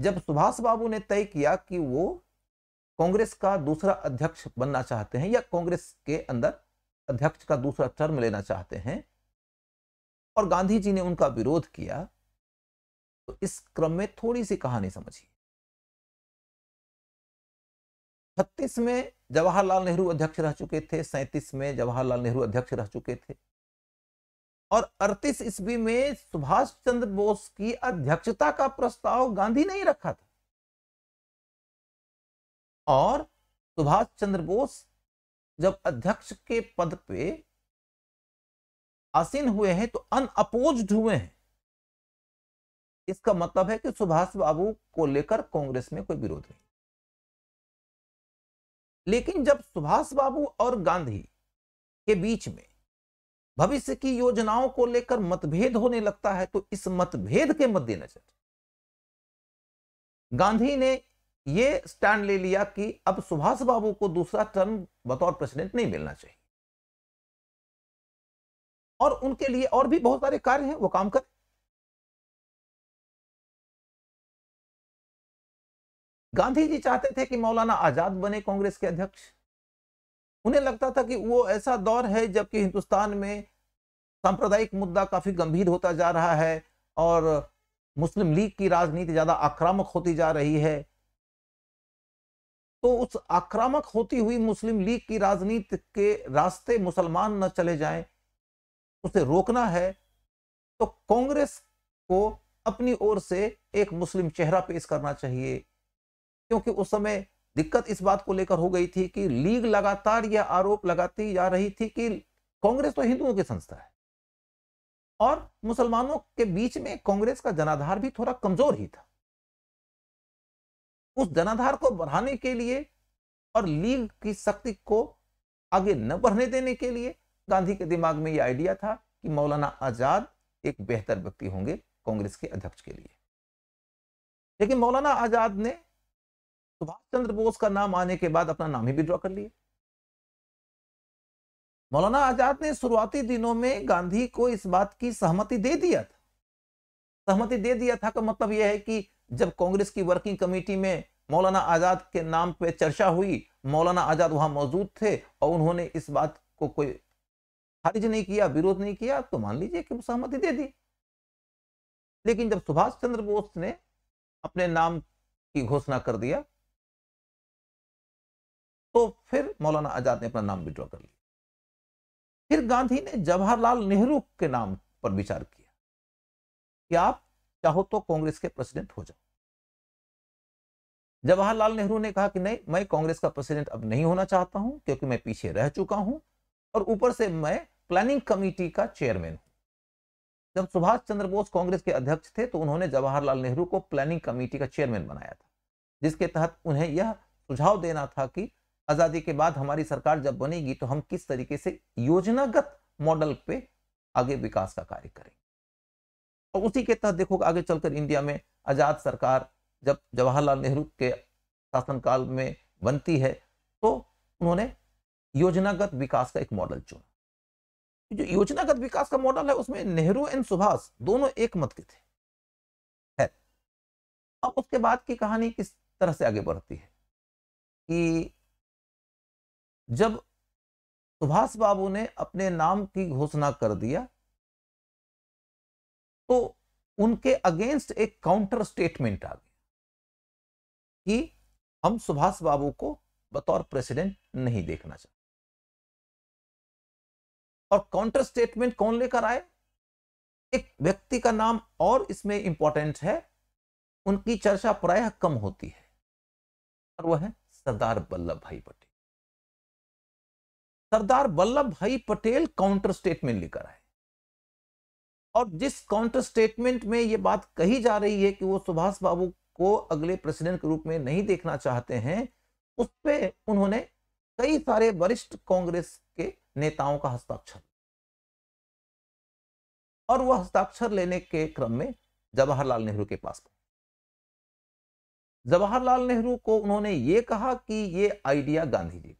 जब सुभाष बाबू ने तय किया कि वो कांग्रेस का दूसरा अध्यक्ष बनना चाहते हैं या कांग्रेस के अंदर अध्यक्ष का दूसरा टर्म लेना चाहते हैं और गांधी जी ने उनका विरोध किया तो इस क्रम में थोड़ी सी कहानी समझिए छत्तीस में जवाहरलाल नेहरू अध्यक्ष रह चुके थे सैंतीस में जवाहरलाल नेहरू अध्यक्ष रह चुके थे और अड़तीस ईस्वी में सुभाष चंद्र बोस की अध्यक्षता का प्रस्ताव गांधी ने ही रखा था और सुभाष चंद्र बोस जब अध्यक्ष के पद पे आसीन हुए हैं तो अपोज हुए हैं इसका मतलब है कि सुभाष बाबू को लेकर कांग्रेस में कोई विरोध नहीं लेकिन जब सुभाष बाबू और गांधी के बीच में भविष्य की योजनाओं को लेकर मतभेद होने लगता है तो इस मतभेद के मद्देनजर गांधी ने यह स्टैंड ले लिया कि अब सुभाष बाबू को दूसरा टर्म बतौर प्रेसिडेंट नहीं मिलना चाहिए और उनके लिए और भी बहुत सारे कार्य हैं वो काम कर गांधी जी चाहते थे कि मौलाना आजाद बने कांग्रेस के अध्यक्ष उन्हें लगता था कि वो ऐसा दौर है जबकि हिंदुस्तान में सांप्रदायिक मुद्दा काफी गंभीर होता जा रहा है और मुस्लिम लीग की राजनीति ज्यादा आक्रामक होती जा रही है तो उस आक्रामक होती हुई मुस्लिम लीग की राजनीति के रास्ते मुसलमान न चले जाएं उसे रोकना है तो कांग्रेस को अपनी ओर से एक मुस्लिम चेहरा पेश करना चाहिए क्योंकि उस समय दिक्कत इस बात को लेकर हो गई थी कि लीग लगातार यह आरोप लगाती जा रही थी कि कांग्रेस तो हिंदुओं की संस्था है और मुसलमानों के बीच में कांग्रेस का जनाधार भी थोड़ा कमजोर ही था उस जनाधार को बढ़ाने के लिए और लीग की शक्ति को आगे न बढ़ने देने के लिए गांधी के दिमाग में यह आइडिया था कि मौलाना आजाद एक बेहतर व्यक्ति होंगे कांग्रेस के अध्यक्ष के लिए लेकिन मौलाना आजाद ने सुभाष चंद्र बोस का नाम आने के बाद अपना नाम ही विड्रॉ कर लिया मौलाना आजाद ने शुरुआती दिनों में गांधी को इस बात की सहमति दे दिया था सहमति दे दिया था का मतलब यह है कि जब कांग्रेस की वर्किंग कमेटी में मौलाना आजाद के नाम पे चर्चा हुई मौलाना आजाद वहां मौजूद थे और उन्होंने इस बात को कोई खारिज नहीं किया विरोध नहीं किया तो मान लीजिए कि सहमति दे दी लेकिन जब सुभाष चंद्र बोस ने अपने नाम की घोषणा कर दिया तो फिर मौलाना आजाद ने अपना नाम विड्रॉ कर लिया फिर गांधी ने जवाहरलाल नेहरू के नाम पर विचार किया कि आप चाहो तो कांग्रेस के प्रेसिडेंट हो जाओ जवाहरलाल नेहरू ने कहा कि नहीं मैं कांग्रेस का प्रेसिडेंट अब नहीं होना चाहता हूं क्योंकि मैं पीछे रह चुका हूं और ऊपर से मैं प्लानिंग कमेटी का चेयरमैन हूं जब सुभाष चंद्र बोस कांग्रेस के अध्यक्ष थे तो उन्होंने जवाहरलाल नेहरू को प्लानिंग कमेटी का चेयरमैन बनाया था जिसके तहत उन्हें यह सुझाव देना था कि आज़ादी के बाद हमारी सरकार जब बनेगी तो हम किस तरीके से योजनागत मॉडल पे आगे विकास का कार्य करेंगे और उसी के तहत देखो आगे चलकर इंडिया में आज़ाद सरकार जब जवाहरलाल नेहरू के शासनकाल में बनती है तो उन्होंने योजनागत विकास का एक मॉडल चुना तो जो योजनागत विकास का मॉडल है उसमें नेहरू एंड सुभाष दोनों एक मत के थे अब उसके बाद की कहानी किस तरह से आगे बढ़ती है कि जब सुभाष बाबू ने अपने नाम की घोषणा कर दिया तो उनके अगेंस्ट एक काउंटर स्टेटमेंट आ गया कि हम सुभाष बाबू को बतौर प्रेसिडेंट नहीं देखना चाहते और काउंटर स्टेटमेंट कौन लेकर आए एक व्यक्ति का नाम और इसमें इंपॉर्टेंट है उनकी चर्चा प्रायः कम होती है और वह है सरदार वल्लभ भाई पटेल सरदार वल्लभ भाई पटेल काउंटर स्टेटमेंट लेकर आए और जिस काउंटर स्टेटमेंट में यह बात कही जा रही है कि वो सुभाष बाबू को अगले प्रेसिडेंट के रूप में नहीं देखना चाहते हैं उस पर उन्होंने कई सारे वरिष्ठ कांग्रेस के नेताओं का हस्ताक्षर और वह हस्ताक्षर लेने के क्रम में जवाहरलाल नेहरू के पास जवाहरलाल नेहरू को उन्होंने ये कहा कि ये आइडिया गांधी जी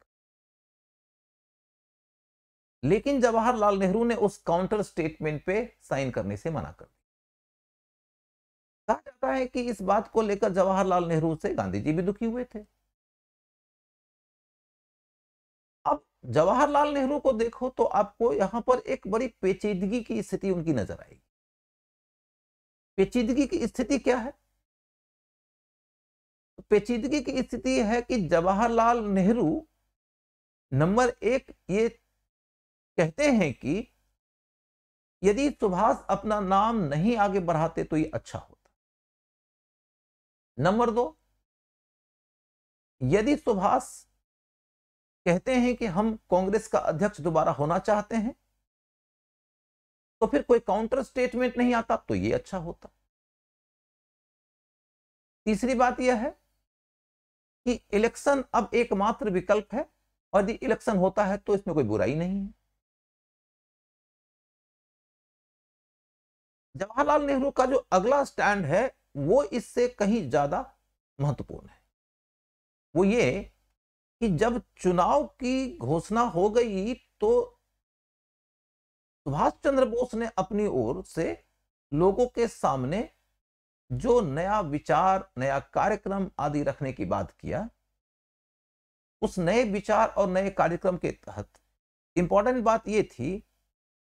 लेकिन जवाहरलाल नेहरू ने उस काउंटर स्टेटमेंट पे साइन करने से मना कर दिया कहा जाता है कि इस बात को लेकर जवाहरलाल नेहरू से गांधी जी भी दुखी हुए थे अब जवाहरलाल नेहरू को देखो तो आपको यहां पर एक बड़ी पेचीदगी की स्थिति उनकी नजर आएगी पेचीदगी की स्थिति क्या है पेचीदगी की स्थिति है कि जवाहरलाल नेहरू नंबर एक ये कहते हैं कि यदि सुभाष अपना नाम नहीं आगे बढ़ाते तो ये अच्छा होता नंबर दो यदि सुभाष कहते हैं कि हम कांग्रेस का अध्यक्ष दोबारा होना चाहते हैं तो फिर कोई काउंटर स्टेटमेंट नहीं आता तो ये अच्छा होता तीसरी बात यह है कि इलेक्शन अब एकमात्र विकल्प है और यदि इलेक्शन होता है तो इसमें कोई बुराई नहीं है जवाहरलाल नेहरू का जो अगला स्टैंड है वो इससे कहीं ज्यादा महत्वपूर्ण है वो ये कि जब चुनाव की घोषणा हो गई तो सुभाष चंद्र बोस ने अपनी ओर से लोगों के सामने जो नया विचार नया कार्यक्रम आदि रखने की बात किया उस नए विचार और नए कार्यक्रम के तहत इंपॉर्टेंट बात यह थी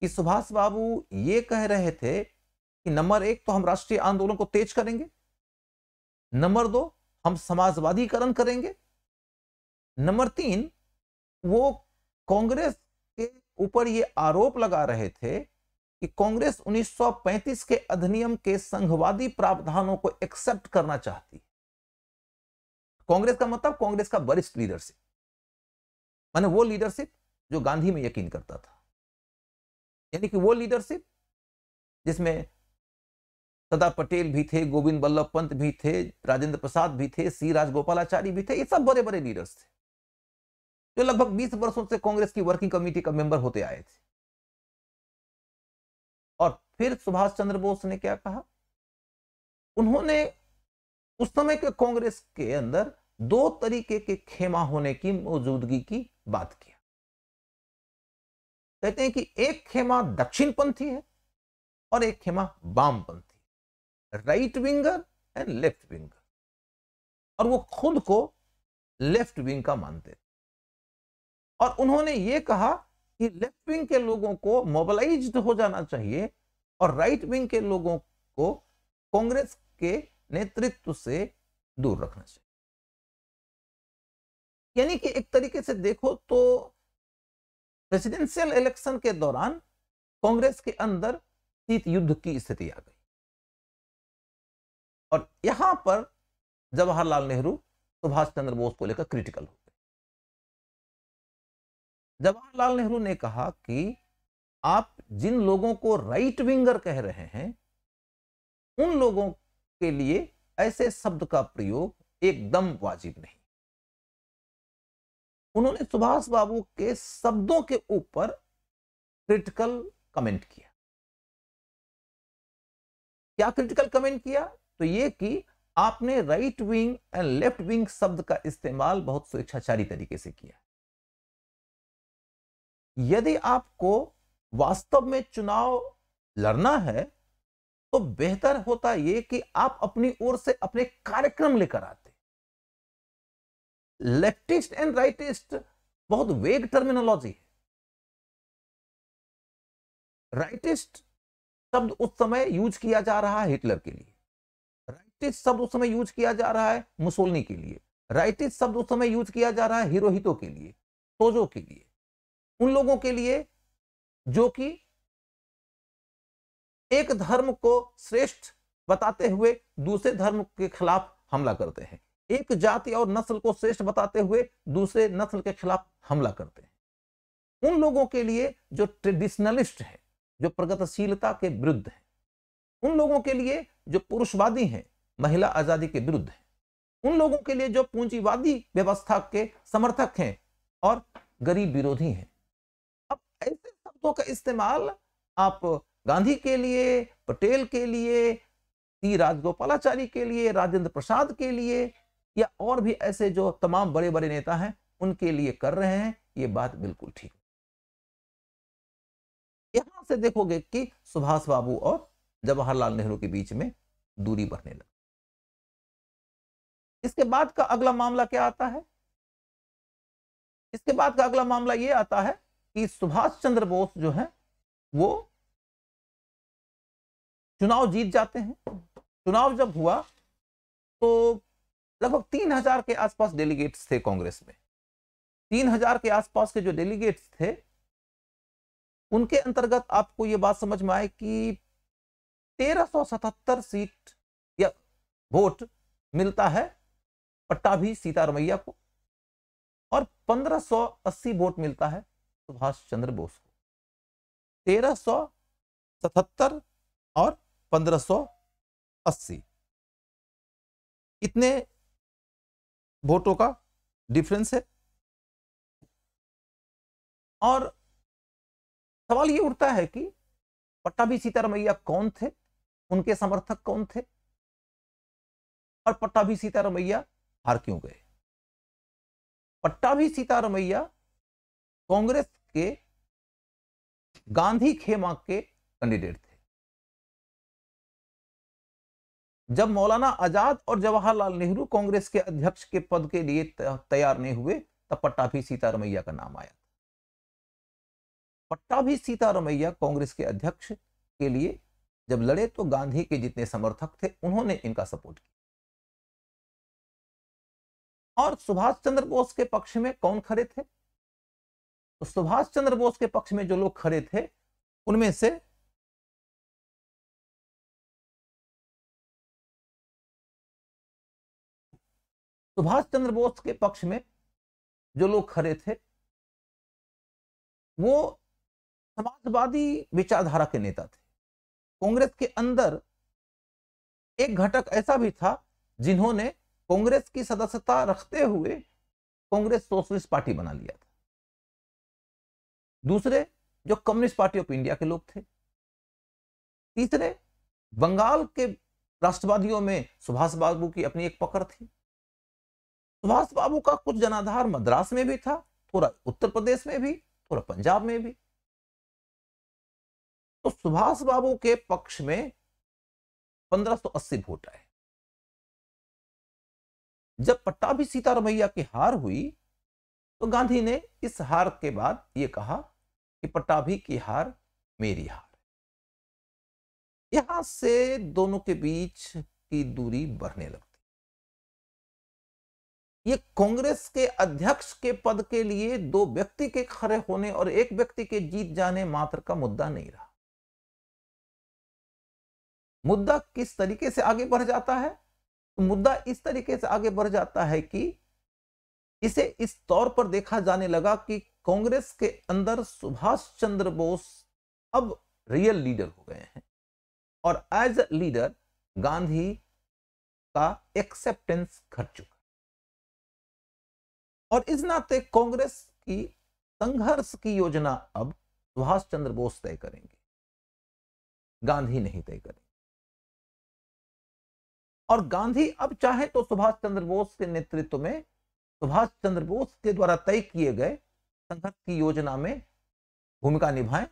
कि सुभाष बाबू ये कह रहे थे कि नंबर एक तो हम राष्ट्रीय आंदोलन को तेज करेंगे नंबर दो हम समाजवादीकरण करेंगे नंबर तीन वो कांग्रेस के ऊपर ये आरोप लगा रहे थे कि कांग्रेस 1935 के अधिनियम के संघवादी प्रावधानों को एक्सेप्ट करना चाहती है कांग्रेस का मतलब कांग्रेस का वरिष्ठ लीडरशिप माने वो लीडरशिप जो गांधी में यकीन करता था यानी कि वो लीडरशिप जिसमें सरदार पटेल भी थे गोविंद बल्लभ पंत भी थे राजेंद्र प्रसाद भी थे सी राजगोपालाचारी भी थे ये सब बड़े बड़े लीडर्स थे जो लगभग बीस वर्षों से कांग्रेस की वर्किंग कमेटी का मेंबर होते आए थे और फिर सुभाष चंद्र बोस ने क्या कहा उन्होंने उस समय के कांग्रेस के अंदर दो तरीके के खेमा होने की मौजूदगी की बात किया कहते हैं कि एक खेमा दक्षिणपंथी है और एक खेमा वामपंथी right winger and left winger और वो खुद को लेफ्ट विंग का मानते थे और उन्होंने ये कहा कि लेफ्ट विंग के लोगों को मोबालाइज हो जाना चाहिए और राइट विंग के लोगों को कांग्रेस के नेतृत्व से दूर रखना चाहिए यानी कि एक तरीके से देखो तो प्रेसिडेंशियल इलेक्शन के दौरान कांग्रेस के अंदर शीत युद्ध की स्थिति आ गई और यहाँ पर जवाहरलाल नेहरू सुभाष चंद्र बोस को लेकर क्रिटिकल हो गए जवाहरलाल नेहरू ने कहा कि आप जिन लोगों को राइट विंगर कह रहे हैं उन लोगों के लिए ऐसे शब्द का प्रयोग एकदम वाजिब नहीं उन्होंने सुभाष बाबू के शब्दों के ऊपर क्रिटिकल कमेंट किया क्या क्रिटिकल कमेंट किया तो ये कि आपने right wing and left wing शब्द का इस्तेमाल बहुत स्वेच्छाचारी तरीके से किया यदि आपको वास्तव में चुनाव लड़ना है तो बेहतर होता यह कि आप अपनी ओर से अपने कार्यक्रम लेकर आते लेफ्टिस्ट एंड राइटिस्ट बहुत वेग टर्मिनोलॉजी है राइटिस्ट शब्द उस समय यूज किया जा रहा है हिटलर के लिए राइटिज शब्द उस समय यूज किया जा रहा है मुसोलनी के लिए राइटिस शब्द उस समय यूज किया जा रहा है हिरोहितो के लिए तोजो के लिए उन लोगों के लिए जो कि एक धर्म को श्रेष्ठ बताते हुए दूसरे धर्म के खिलाफ हमला करते हैं एक जाति और नस्ल को श्रेष्ठ बताते हुए दूसरे नस्ल के खिलाफ हमला करते हैं उन लोगों के लिए जो ट्रेडिशनलिस्ट है जो प्रगतिशीलता के विरुद्ध है उन लोगों के लिए जो पुरुषवादी हैं महिला आजादी के विरुद्ध है उन लोगों के लिए जो पूंजीवादी व्यवस्था के समर्थक हैं और गरीब विरोधी हैं अब ऐसे शब्दों का इस्तेमाल आप गांधी के लिए पटेल के लिए टी राजगोपालाचारी के लिए राजेंद्र प्रसाद के लिए या और भी ऐसे जो तमाम बड़े बड़े नेता हैं उनके लिए कर रहे हैं ये बात बिल्कुल ठीक यहां से देखोगे कि सुभाष बाबू और जवाहरलाल नेहरू के बीच में दूरी बढ़ने लगी इसके बाद का अगला मामला क्या आता है इसके बाद का अगला मामला यह आता है कि सुभाष चंद्र बोस जो है वो चुनाव जीत जाते हैं चुनाव जब हुआ तो लगभग तीन हजार के आसपास डेलीगेट्स थे कांग्रेस में तीन हजार के आसपास के जो डेलीगेट्स थे उनके अंतर्गत आपको यह बात समझ में आए कि 1377 सीट या वोट मिलता है पट्टा भी सीतारमैया को और 1580 वोट मिलता है सुभाष चंद्र बोस को तेरह सौ सतहत्तर और 1580 इतने वोटों का डिफरेंस है और सवाल ये उठता है कि पट्टा भी सीतारमैया कौन थे उनके समर्थक कौन थे और पट्टा भी सीतारमैया हार क्यों गए भी सीतारमैया कांग्रेस के गांधी खेमा के कैंडिडेट थे जब मौलाना आजाद और जवाहरलाल नेहरू कांग्रेस के अध्यक्ष के पद के लिए तैयार नहीं हुए तब भी सीतारमैया का नाम आया भी सीतारमैया कांग्रेस के अध्यक्ष के लिए जब लड़े तो गांधी के जितने समर्थक थे उन्होंने इनका सपोर्ट किया और सुभाष चंद्र बोस के पक्ष में कौन खड़े थे तो सुभाष चंद्र बोस के पक्ष में जो लोग खड़े थे उनमें से सुभाष चंद्र बोस के पक्ष में जो लोग खड़े थे वो समाजवादी विचारधारा के नेता थे कांग्रेस के अंदर एक घटक ऐसा भी था जिन्होंने कांग्रेस की सदस्यता रखते हुए कांग्रेस सोशलिस्ट पार्टी बना लिया था दूसरे जो कम्युनिस्ट पार्टी ऑफ इंडिया के लोग थे तीसरे बंगाल के राष्ट्रवादियों में सुभाष बाबू की अपनी एक पकड़ थी सुभाष बाबू का कुछ जनाधार मद्रास में भी था थोड़ा उत्तर प्रदेश में भी थोड़ा पंजाब में भी तो सुभाष बाबू के पक्ष में 1580 वोट आए जब पट्टा भी सीतारमैया की हार हुई तो गांधी ने इस हार के बाद यह कहा कि पट्टाभी की हार मेरी हार यहां से दोनों के बीच की दूरी बढ़ने लगती ये कांग्रेस के अध्यक्ष के पद के लिए दो व्यक्ति के खड़े होने और एक व्यक्ति के जीत जाने मात्र का मुद्दा नहीं रहा मुद्दा किस तरीके से आगे बढ़ जाता है तो मुद्दा इस तरीके से आगे बढ़ जाता है कि इसे इस तौर पर देखा जाने लगा कि कांग्रेस के अंदर सुभाष चंद्र बोस अब रियल लीडर हो गए हैं और एज अ लीडर गांधी का एक्सेप्टेंस घट चुका और इस नाते कांग्रेस की संघर्ष की योजना अब सुभाष चंद्र बोस तय करेंगे गांधी नहीं तय करेंगे और गांधी अब चाहे तो सुभाष चंद्र बोस के नेतृत्व में सुभाष चंद्र बोस के द्वारा तय किए गए संघर्ष की योजना में भूमिका निभाए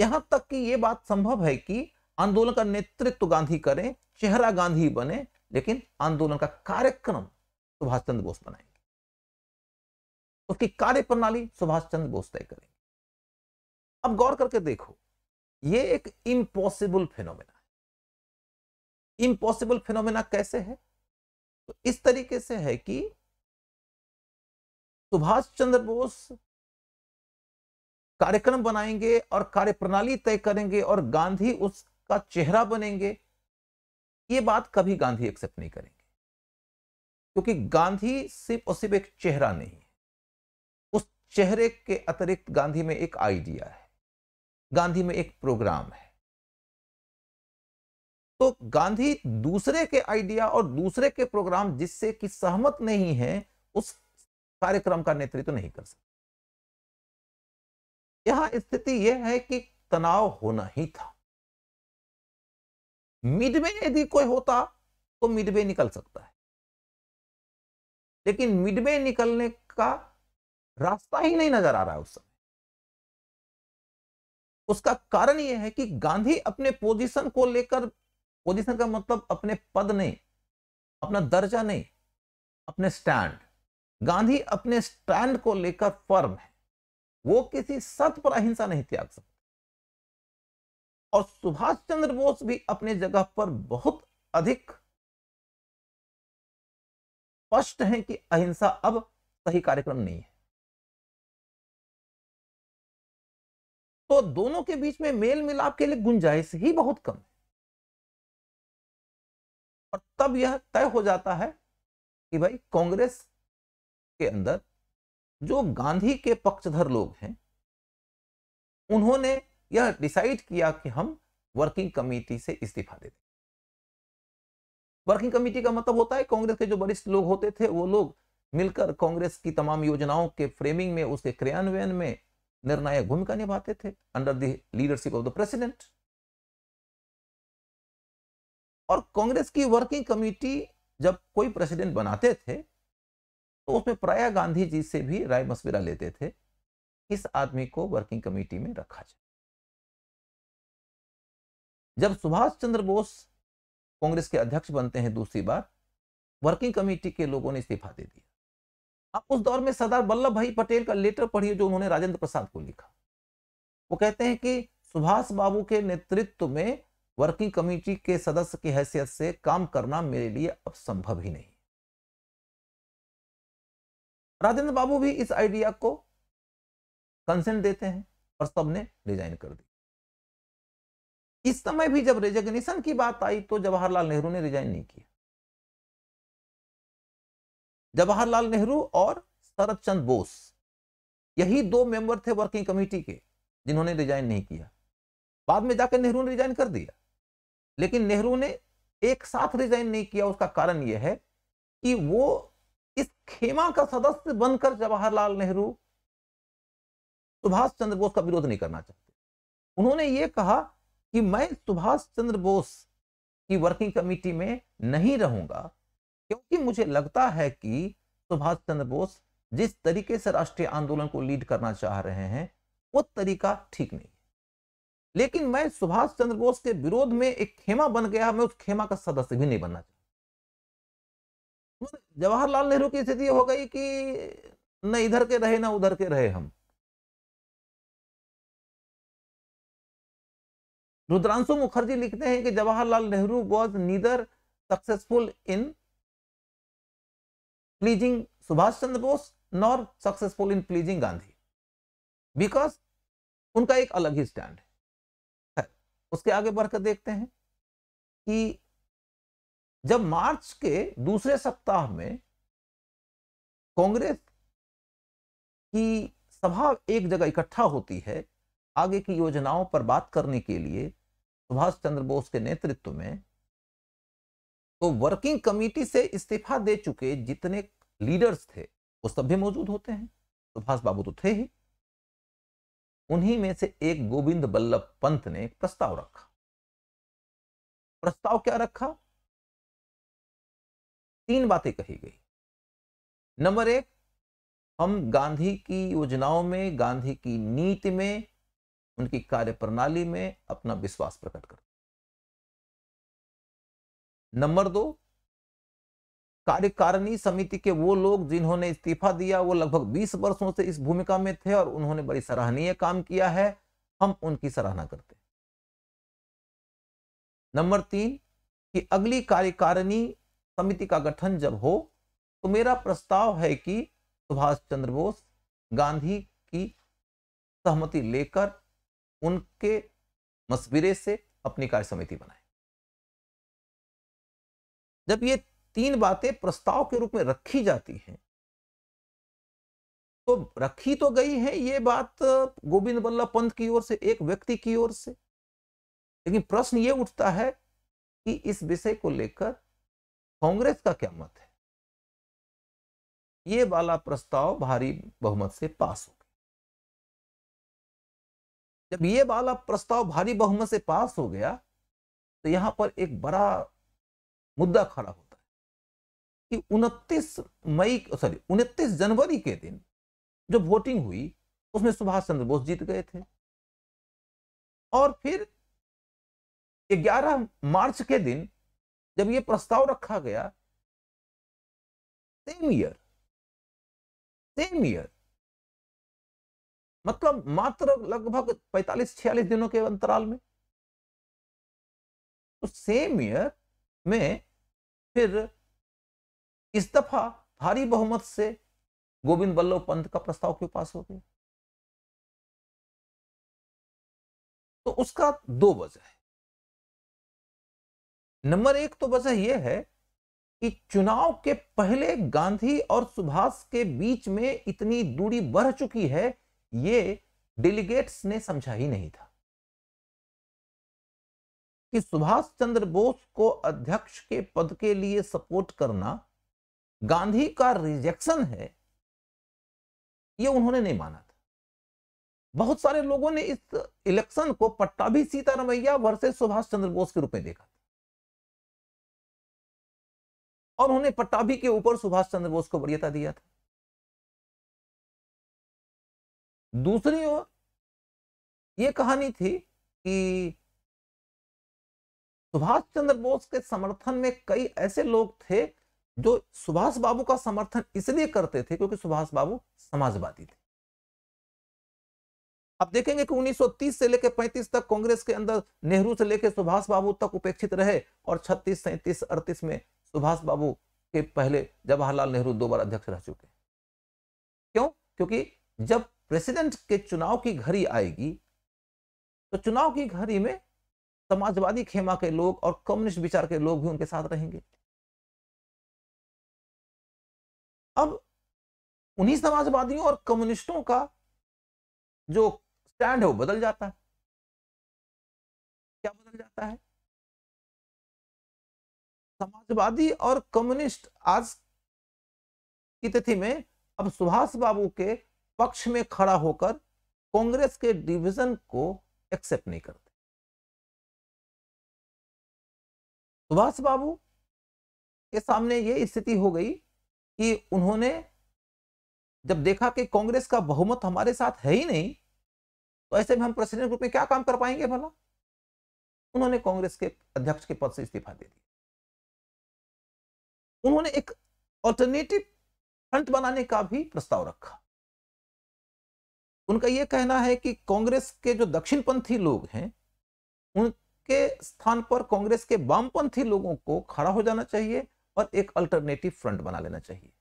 यहां तक कि यह बात संभव है कि आंदोलन का नेतृत्व गांधी करें चेहरा गांधी बने लेकिन आंदोलन का कार्यक्रम सुभाष चंद्र बोस बनाएंगे उसकी कार्य प्रणाली सुभाष चंद्र बोस तय करेंगे अब गौर करके देखो ये एक इम्पॉसिबल फिनोमिना इम्पॉसिबल फिनोमेना कैसे है तो इस तरीके से है कि सुभाष चंद्र बोस कार्यक्रम बनाएंगे और कार्यप्रणाली तय करेंगे और गांधी उसका चेहरा बनेंगे ये बात कभी गांधी एक्सेप्ट नहीं करेंगे क्योंकि गांधी सिर्फ और सिर्फ एक चेहरा नहीं है उस चेहरे के अतिरिक्त गांधी में एक आइडिया है गांधी में एक प्रोग्राम है तो गांधी दूसरे के आइडिया और दूसरे के प्रोग्राम जिससे कि सहमत नहीं है उस कार्यक्रम का नेतृत्व तो नहीं कर सकते यहां स्थिति यह है कि तनाव होना ही था मिडवे यदि कोई होता तो मिडवे निकल सकता है लेकिन मिडवे निकलने का रास्ता ही नहीं नजर आ रहा है उस समय उसका कारण यह है कि गांधी अपने पोजीशन को लेकर पोजीशन का मतलब अपने पद नहीं अपना दर्जा नहीं अपने स्टैंड गांधी अपने स्टैंड को लेकर फर्म है वो किसी सत पर अहिंसा नहीं त्याग सकते और सुभाष चंद्र बोस भी अपने जगह पर बहुत अधिक स्पष्ट है कि अहिंसा अब सही कार्यक्रम नहीं है तो दोनों के बीच में मेल मिलाप के लिए गुंजाइश ही बहुत कम है तब यह तय हो जाता है कि भाई कांग्रेस के अंदर जो गांधी के पक्षधर लोग हैं उन्होंने यह डिसाइड किया कि हम वर्किंग कमेटी से इस्तीफा दे दें वर्किंग कमेटी का मतलब होता है कांग्रेस के जो वरिष्ठ लोग होते थे वो लोग मिलकर कांग्रेस की तमाम योजनाओं के फ्रेमिंग में उसके क्रियान्वयन में निर्णायक भूमिका निभाते थे under the leadership of the president और कांग्रेस की वर्किंग कमेटी जब कोई प्रेसिडेंट बनाते थे तो उसमें प्राय गांधी जी से भी राय मशविरा लेते थे इस आदमी को वर्किंग कमेटी में रखा जाए जब सुभाष चंद्र बोस कांग्रेस के अध्यक्ष बनते हैं दूसरी बार वर्किंग कमेटी के लोगों ने इस्तीफा दे दिया अब उस दौर में सरदार वल्लभ भाई पटेल का लेटर पढ़िए जो उन्होंने राजेंद्र प्रसाद को लिखा वो कहते हैं कि सुभाष बाबू के नेतृत्व में वर्किंग कमेटी के सदस्य की हैसियत से काम करना मेरे लिए अब संभव ही नहीं राजेंद्र बाबू भी इस आइडिया को कंसेंट देते हैं और सबने रिजाइन कर दी इस समय भी जब रेजिग्नेशन की बात आई तो जवाहरलाल नेहरू ने रिजाइन नहीं किया जवाहरलाल नेहरू और शरद चंद्र बोस यही दो मेंबर थे वर्किंग कमेटी के जिन्होंने रिजाइन नहीं किया बाद में जाकर नेहरू ने रिजाइन कर दिया लेकिन नेहरू ने एक साथ रिजाइन नहीं किया उसका कारण यह है कि वो इस खेमा का सदस्य बनकर जवाहरलाल नेहरू सुभाष चंद्र बोस का विरोध नहीं करना चाहते उन्होंने ये कहा कि मैं सुभाष चंद्र बोस की वर्किंग कमेटी में नहीं रहूंगा क्योंकि मुझे लगता है कि सुभाष चंद्र बोस जिस तरीके से राष्ट्रीय आंदोलन को लीड करना चाह रहे हैं वो तरीका ठीक नहीं लेकिन मैं सुभाष चंद्र बोस के विरोध में एक खेमा बन गया मैं उस खेमा का सदस्य भी नहीं बनना चाहता जवाहरलाल नेहरू की स्थिति हो गई कि न इधर के रहे ना उधर के रहे हम रुद्रांशु मुखर्जी लिखते हैं कि Jawaharlal Nehru was neither successful in pleasing Subhash Chandra Bose nor successful in pleasing Gandhi because उनका एक अलग ही स्टैंड है उसके आगे बढ़कर देखते हैं कि जब मार्च के दूसरे सप्ताह में कांग्रेस की सभा एक जगह इकट्ठा होती है आगे की योजनाओं पर बात करने के लिए सुभाष चंद्र बोस के नेतृत्व में तो वर्किंग कमेटी से इस्तीफा दे चुके जितने लीडर्स थे वो सब भी मौजूद होते हैं सुभाष बाबू तो थे ही उन्हीं में से एक गोविंद बल्लभ पंत ने एक प्रस्ताव रखा प्रस्ताव क्या रखा तीन बातें कही गई नंबर एक हम गांधी की योजनाओं में गांधी की नीति में उनकी कार्य प्रणाली में अपना विश्वास प्रकट करते नंबर दो कार्यकारिणी समिति के वो लोग जिन्होंने इस्तीफा दिया वो लगभग 20 वर्षों से इस भूमिका में थे और उन्होंने बड़ी सराहनीय काम किया है हम उनकी सराहना करते नंबर तीन कि अगली कार्यकारिणी समिति का गठन जब हो तो मेरा प्रस्ताव है कि सुभाष चंद्र बोस गांधी की सहमति लेकर उनके मशविरे से अपनी कार्य समिति बनाए जब ये तीन बातें प्रस्ताव के रूप में रखी जाती हैं तो रखी तो गई है ये बात गोविंद बल्लभ पंत की ओर से एक व्यक्ति की ओर से लेकिन प्रश्न ये उठता है कि इस विषय को लेकर कांग्रेस का क्या मत है ये वाला प्रस्ताव भारी बहुमत से पास हो गया जब ये वाला प्रस्ताव भारी बहुमत से पास हो गया तो यहां पर एक बड़ा मुद्दा खड़ा हो कि 29 मई सॉरी 29 जनवरी के दिन जो वोटिंग हुई उसमें सुभाष चंद्र बोस जीत गए थे और फिर 11 मार्च के दिन जब ये प्रस्ताव रखा गया सेम ईयर सेम ईयर मतलब मात्र लगभग 45-46 दिनों के अंतराल में तो सेम ईयर में फिर इस दफा भारी बहुमत से गोविंद बल्लभ पंत का प्रस्ताव क्यों पास हो गया तो उसका दो वजह है नंबर एक तो वजह यह है कि चुनाव के पहले गांधी और सुभाष के बीच में इतनी दूरी बढ़ चुकी है ये डेलीगेट्स ने समझा ही नहीं था कि सुभाष चंद्र बोस को अध्यक्ष के पद के लिए सपोर्ट करना गांधी का रिजेक्शन है ये उन्होंने नहीं माना था बहुत सारे लोगों ने इस इलेक्शन को पट्टाभी सीतारमैया वर्सेस सुभाष चंद्र बोस के रूप में देखा था और उन्होंने पट्टाभी के ऊपर सुभाष चंद्र बोस को वरीयता दिया था दूसरी ओर यह कहानी थी कि सुभाष चंद्र बोस के समर्थन में कई ऐसे लोग थे जो सुभाष बाबू का समर्थन इसलिए करते थे क्योंकि सुभाष बाबू समाजवादी थे अब देखेंगे कि 1930 से लेकर 35 तक कांग्रेस के अंदर नेहरू से लेकर सुभाष बाबू तक उपेक्षित रहे और 36, सैंतीस अड़तीस में सुभाष बाबू के पहले जवाहरलाल नेहरू दो बार अध्यक्ष रह चुके क्यों क्योंकि जब प्रेसिडेंट के चुनाव की घड़ी आएगी तो चुनाव की घड़ी में समाजवादी खेमा के लोग और कम्युनिस्ट विचार के लोग भी उनके साथ रहेंगे अब उन्हीं समाजवादियों और कम्युनिस्टों का जो स्टैंड है वो बदल जाता है क्या बदल जाता है समाजवादी और कम्युनिस्ट आज की तिथि में अब सुभाष बाबू के पक्ष में खड़ा होकर कांग्रेस के डिवीजन को एक्सेप्ट नहीं करते सुभाष बाबू के सामने ये स्थिति हो गई कि उन्होंने जब देखा कि कांग्रेस का बहुमत हमारे साथ है ही नहीं तो ऐसे में हम प्रेसिडेंट ग्रुप में क्या काम कर पाएंगे भला उन्होंने कांग्रेस के अध्यक्ष के पद से इस्तीफा दे दिया उन्होंने एक ऑल्टरनेटिव फ्रंट बनाने का भी प्रस्ताव रखा उनका यह कहना है कि कांग्रेस के जो दक्षिणपंथी लोग हैं उनके स्थान पर कांग्रेस के वामपंथी लोगों को खड़ा हो जाना चाहिए और एक अल्टरनेटिव फ्रंट बना लेना चाहिए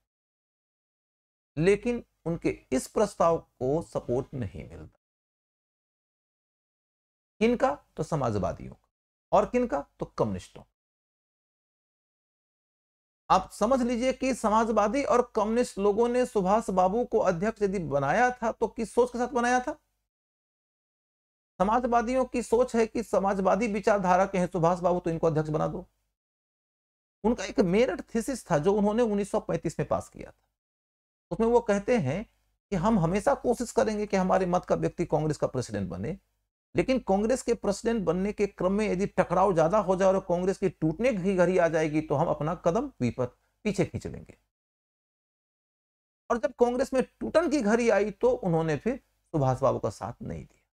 लेकिन उनके इस प्रस्ताव को सपोर्ट नहीं मिलता किनका तो समाजवादियों का और किनका तो कम्युनिस्टों आप समझ लीजिए कि समाजवादी और कम्युनिस्ट लोगों ने सुभाष बाबू को अध्यक्ष यदि बनाया था तो किस सोच के साथ बनाया था समाजवादियों की सोच है कि समाजवादी विचारधारा के हैं सुभाष बाबू तो इनको अध्यक्ष बना दो उनका एक मेरठ थीसिस था जो उन्होंने 1935 में पास किया था उसमें वो कहते हैं कि हम हमेशा कोशिश करेंगे कि हमारे मत का व्यक्ति कांग्रेस का प्रेसिडेंट बने लेकिन कांग्रेस के प्रेसिडेंट बनने के क्रम में यदि टकराव ज्यादा हो जाए और कांग्रेस की टूटने की घड़ी आ जाएगी तो हम अपना कदम विपत पीछे खींच लेंगे और जब कांग्रेस में टूटन की घड़ी आई तो उन्होंने फिर सुभाष बाबू का साथ नहीं दिया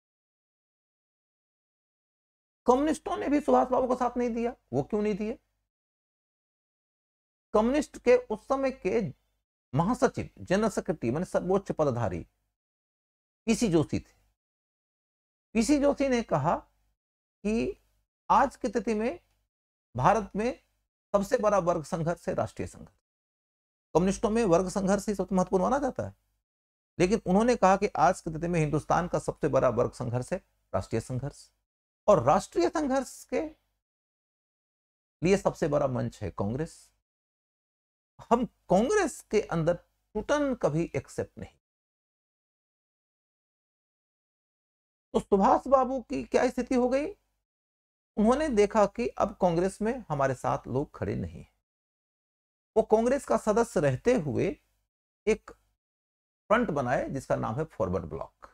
कम्युनिस्टों ने भी सुभाष बाबू का साथ नहीं दिया वो क्यों नहीं दिया कम्युनिस्ट के उस समय के महासचिव जनरल सेक्रेटरी मान सर्वोच्च पदधारी पीसी जोशी थे पीसी जोशी ने कहा कि आज की तिथि में भारत में सबसे बड़ा वर्ग संघर्ष है राष्ट्रीय संघर्ष कम्युनिस्टों में वर्ग संघर्ष ही सबसे महत्वपूर्ण माना जाता है लेकिन उन्होंने कहा कि आज की तिथि में हिंदुस्तान का सबसे बड़ा वर्ग संघर्ष है राष्ट्रीय संघर्ष और राष्ट्रीय संघर्ष के लिए सबसे बड़ा मंच है कांग्रेस हम कांग्रेस के अंदर टूटन कभी एक्सेप्ट नहीं तो सुभाष बाबू की क्या स्थिति हो गई उन्होंने देखा कि अब कांग्रेस में हमारे साथ लोग खड़े नहीं हैं वो कांग्रेस का सदस्य रहते हुए एक फ्रंट बनाए जिसका नाम है फॉरवर्ड ब्लॉक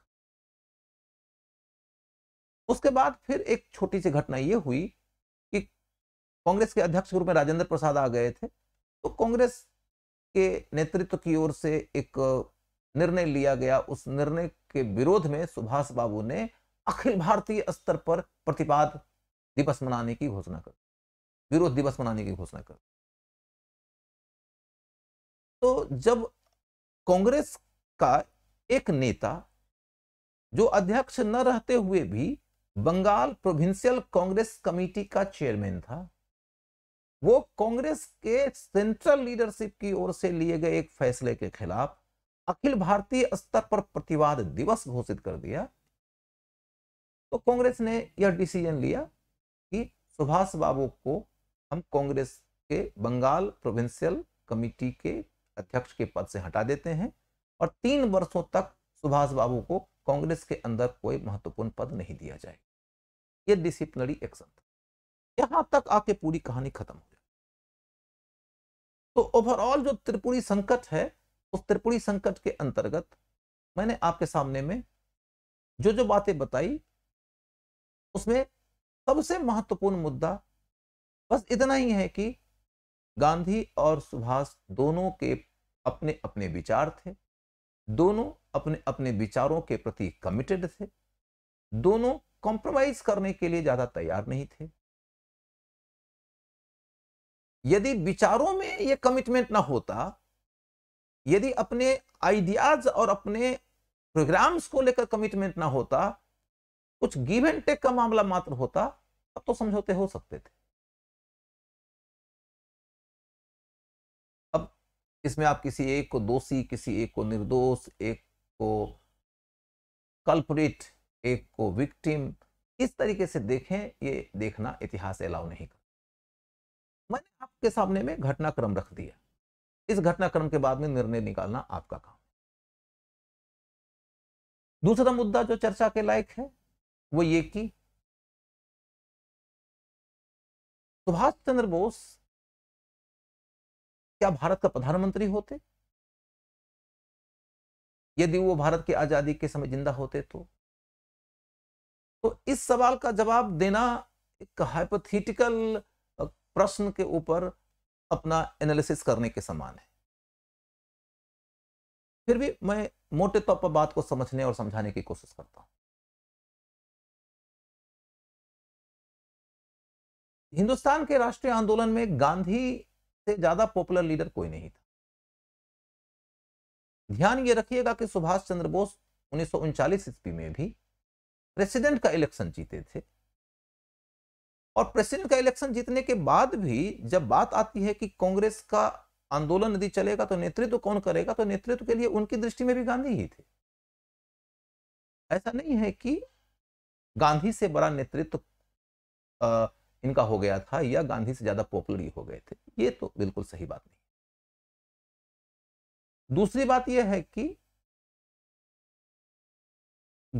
उसके बाद फिर एक छोटी सी घटना यह हुई कि कांग्रेस के अध्यक्ष के रूप में राजेंद्र प्रसाद आ गए थे तो कांग्रेस के नेतृत्व की ओर से एक निर्णय लिया गया उस निर्णय के विरोध में सुभाष बाबू ने अखिल भारतीय स्तर पर प्रतिवाद दिवस मनाने की घोषणा कर विरोध दिवस मनाने की घोषणा कर तो जब कांग्रेस का एक नेता जो अध्यक्ष न रहते हुए भी बंगाल प्रोविंशियल कांग्रेस कमेटी का चेयरमैन था वो कांग्रेस के सेंट्रल लीडरशिप की ओर से लिए गए एक फैसले के खिलाफ अखिल भारतीय स्तर पर प्रतिवाद दिवस घोषित कर दिया तो कांग्रेस ने यह डिसीजन लिया कि सुभाष बाबू को हम कांग्रेस के बंगाल प्रोविंशियल कमिटी के अध्यक्ष के पद से हटा देते हैं और तीन वर्षों तक सुभाष बाबू को कांग्रेस के अंदर कोई महत्वपूर्ण पद नहीं दिया जाएगा यह डिसिप्लिनरी एक्शन था यहां तक आके पूरी कहानी खत्म हो जाती तो ओवरऑल जो त्रिपुरी संकट है उस त्रिपुरी संकट के अंतर्गत मैंने आपके सामने में जो जो बातें बताई उसमें सबसे महत्वपूर्ण मुद्दा बस इतना ही है कि गांधी और सुभाष दोनों के अपने अपने विचार थे दोनों अपने अपने विचारों के प्रति कमिटेड थे दोनों कॉम्प्रोमाइज करने के लिए ज्यादा तैयार नहीं थे यदि विचारों में ये कमिटमेंट ना होता यदि अपने आइडियाज और अपने प्रोग्राम्स को लेकर कमिटमेंट ना होता कुछ गिव एंड टेक का मामला मात्र होता तब तो समझौते हो सकते थे अब इसमें आप किसी एक को दोषी किसी एक को निर्दोष एक को कल्परेट एक को विक्टिम इस तरीके से देखें ये देखना इतिहास अलाउ नहीं करता के सामने में घटनाक्रम रख दिया इस घटनाक्रम के बाद में निर्णय निकालना आपका काम दूसरा मुद्दा जो चर्चा के लायक है वो ये कि सुभाष चंद्र बोस क्या भारत का प्रधानमंत्री होते यदि वो भारत की आजादी के समय जिंदा होते तो तो इस सवाल का जवाब देना एक हाइपोथेटिकल प्रश्न के ऊपर अपना एनालिसिस करने के समान है फिर भी मैं मोटे तौर पर बात को समझने और समझाने की कोशिश करता हूं हिंदुस्तान के राष्ट्रीय आंदोलन में गांधी से ज्यादा पॉपुलर लीडर कोई नहीं था ध्यान ये रखिएगा कि सुभाष चंद्र बोस उन्नीस ईस्वी में भी प्रेसिडेंट का इलेक्शन जीते थे और प्रेसिडेंट का इलेक्शन जीतने के बाद भी जब बात आती है कि कांग्रेस का आंदोलन यदि चलेगा तो नेतृत्व कौन करेगा तो नेतृत्व के लिए उनकी दृष्टि में भी गांधी ही थे ऐसा नहीं है कि गांधी से बड़ा नेतृत्व इनका हो गया था या गांधी से ज्यादा पॉपुलर हो गए थे ये तो बिल्कुल सही बात नहीं दूसरी बात यह है कि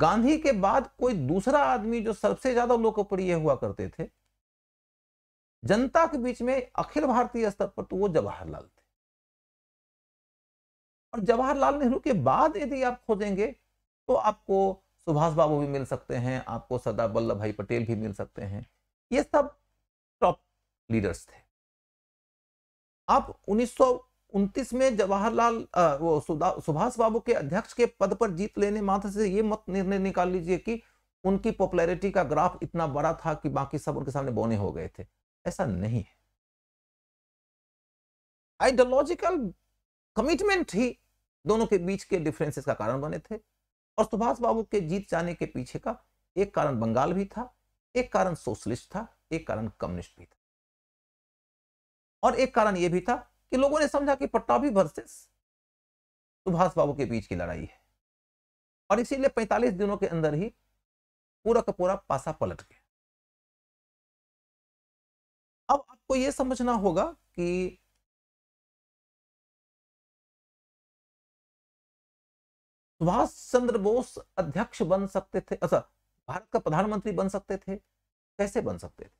गांधी के बाद कोई दूसरा आदमी जो सबसे ज्यादा लोकप्रिय हुआ करते थे जनता के बीच में अखिल भारतीय स्तर पर तो वो जवाहरलाल थे और जवाहरलाल नेहरू के बाद यदि आप खोजेंगे तो आपको सुभाष बाबू भी मिल सकते हैं आपको सरदार वल्लभ भाई पटेल भी मिल सकते हैं ये सब टॉप लीडर्स थे आप उन्नीस उनतीस में जवाहरलाल वो सुभाष बाबू के अध्यक्ष के पद पर जीत लेने मात्र से ये मत निर्णय निकाल लीजिए कि उनकी पॉपुलैरिटी का ग्राफ इतना बड़ा था कि बाकी सब उनके सामने बोने हो गए थे ऐसा नहीं है आइडियोलॉजिकल कमिटमेंट ही दोनों के बीच के डिफरेंसेस का कारण बने थे और सुभाष बाबू के जीत जाने के पीछे का एक कारण बंगाल भी था एक कारण सोशलिस्ट था एक कारण कम्युनिस्ट भी था और एक कारण यह भी था कि लोगों ने समझा कि पट्टा भी वर्सेस सुभाष बाबू के बीच की लड़ाई है और इसीलिए 45 दिनों के अंदर ही पूरा का पूरा पासा पलट गया आपको यह समझना होगा कि सुभाष चंद्र बोस अध्यक्ष बन सकते थे अच्छा भारत का प्रधानमंत्री बन सकते थे कैसे बन सकते थे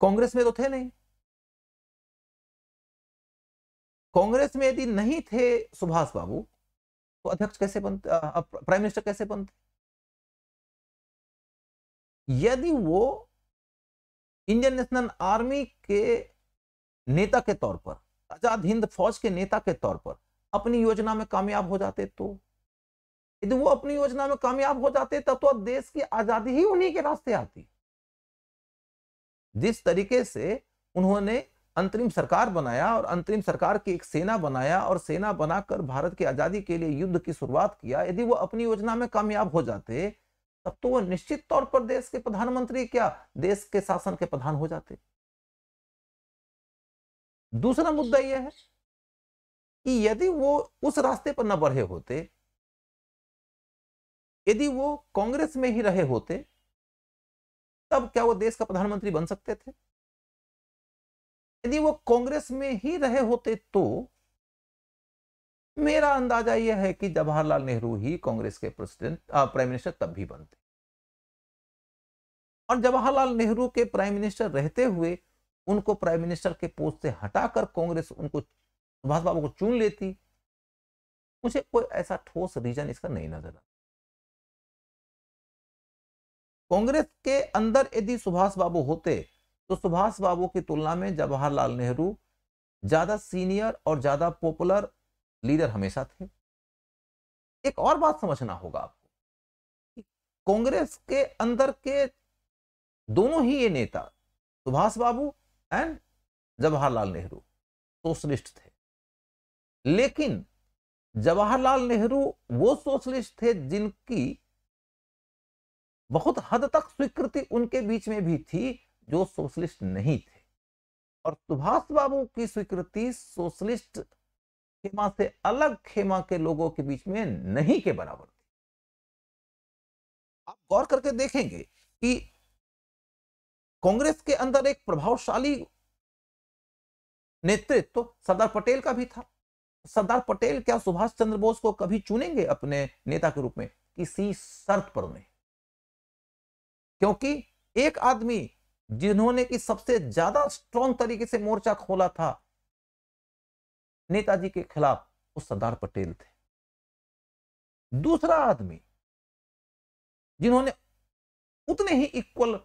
कांग्रेस में तो थे नहीं कांग्रेस में यदि नहीं थे सुभाष बाबू तो अध्यक्ष कैसे बनते प्राइम मिनिस्टर कैसे बनते यदि वो इंडियन नेशनल आर्मी के नेता के तौर पर आजाद हिंद फौज के नेता के तौर पर अपनी योजना में कामयाब हो जाते तो यदि वो अपनी योजना में कामयाब हो जाते तब तो देश की आजादी ही उन्हीं के रास्ते आती जिस तरीके से उन्होंने अंतरिम सरकार बनाया और अंतरिम सरकार की एक सेना बनाया और सेना बनाकर भारत की आजादी के लिए युद्ध की शुरुआत किया यदि वो अपनी योजना में कामयाब हो जाते तब तो वह निश्चित तौर पर देश के प्रधानमंत्री क्या देश के शासन के प्रधान हो जाते दूसरा मुद्दा यह है कि यदि वो उस रास्ते पर न बढ़े होते यदि वो कांग्रेस में ही रहे होते तब क्या वो देश का प्रधानमंत्री बन सकते थे यदि वो कांग्रेस में ही रहे होते तो मेरा अंदाजा यह है कि जवाहरलाल नेहरू ही कांग्रेस के प्रेसिडेंट प्राइम मिनिस्टर तब भी बनते और जवाहरलाल नेहरू के प्राइम मिनिस्टर रहते हुए उनको प्राइम मिनिस्टर के पोस्ट से हटाकर कांग्रेस उनको सुभाष बाबू को चुन लेती मुझे कोई ऐसा ठोस रीजन इसका नहीं नजर आता कांग्रेस के अंदर यदि सुभाष बाबू होते तो सुभाष बाबू की तुलना में जवाहरलाल नेहरू ज्यादा सीनियर और ज्यादा पॉपुलर लीडर हमेशा थे एक और बात समझना होगा आपको कि कांग्रेस के अंदर के दोनों ही ये नेता सुभाष बाबू एंड जवाहरलाल नेहरू सोशलिस्ट थे लेकिन जवाहरलाल नेहरू वो सोशलिस्ट थे जिनकी बहुत हद तक स्वीकृति उनके बीच में भी थी जो सोशलिस्ट नहीं थे और सुभाष बाबू की स्वीकृति सोशलिस्ट खेमा से अलग खेमा के लोगों के बीच में नहीं के बराबर थी आप गौर करके देखेंगे कि कांग्रेस के अंदर एक प्रभावशाली नेतृत्व तो सरदार पटेल का भी था सरदार पटेल क्या सुभाष चंद्र बोस को कभी चुनेंगे अपने नेता के रूप में किसी शर्त पर नहीं क्योंकि एक आदमी जिन्होंने की सबसे ज्यादा स्ट्रॉन्ग तरीके से मोर्चा खोला था नेताजी के खिलाफ वो सरदार पटेल थे दूसरा आदमी जिन्होंने उतने ही इक्वल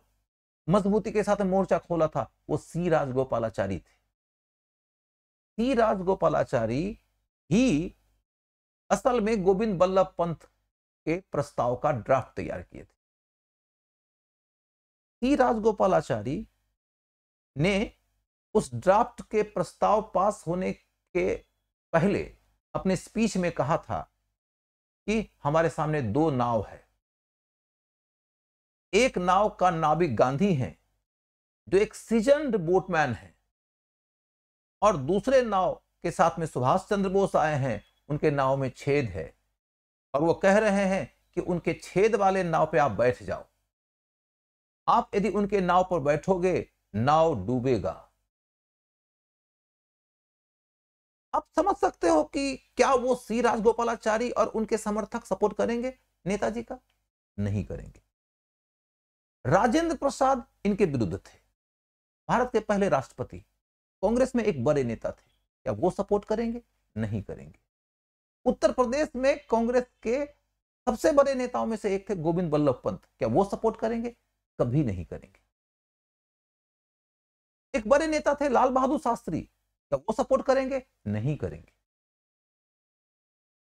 मजबूती के साथ मोर्चा खोला था वो सी राजगोपालाचारी थे सी राजगोपालाचारी ही असल में गोविंद बल्लभ पंत के प्रस्ताव का ड्राफ्ट तैयार किए थे सी राजगोपालाचारी ने उस ड्राफ्ट के प्रस्ताव पास होने के पहले अपने स्पीच में कहा था कि हमारे सामने दो नाव है एक नाव का नाविक गांधी है जो एक सीजन्ड बोटमैन है और दूसरे नाव के साथ में सुभाष चंद्र बोस आए हैं उनके नाव में छेद है और वो कह रहे हैं कि उनके छेद वाले नाव पे आप बैठ जाओ आप यदि उनके नाव पर बैठोगे नाव डूबेगा आप समझ सकते हो कि क्या वो सी राजगोपालाचारी और उनके समर्थक सपोर्ट करेंगे नेताजी का नहीं करेंगे राजेंद्र प्रसाद इनके विरुद्ध थे भारत के पहले राष्ट्रपति कांग्रेस में एक बड़े नेता थे क्या वो सपोर्ट करेंगे नहीं करेंगे उत्तर प्रदेश में कांग्रेस के सबसे बड़े नेताओं में से एक थे गोविंद वल्लभ पंत क्या वो सपोर्ट करेंगे कभी नहीं करेंगे एक बड़े नेता थे लाल बहादुर शास्त्री क्या तो वो सपोर्ट करेंगे नहीं करेंगे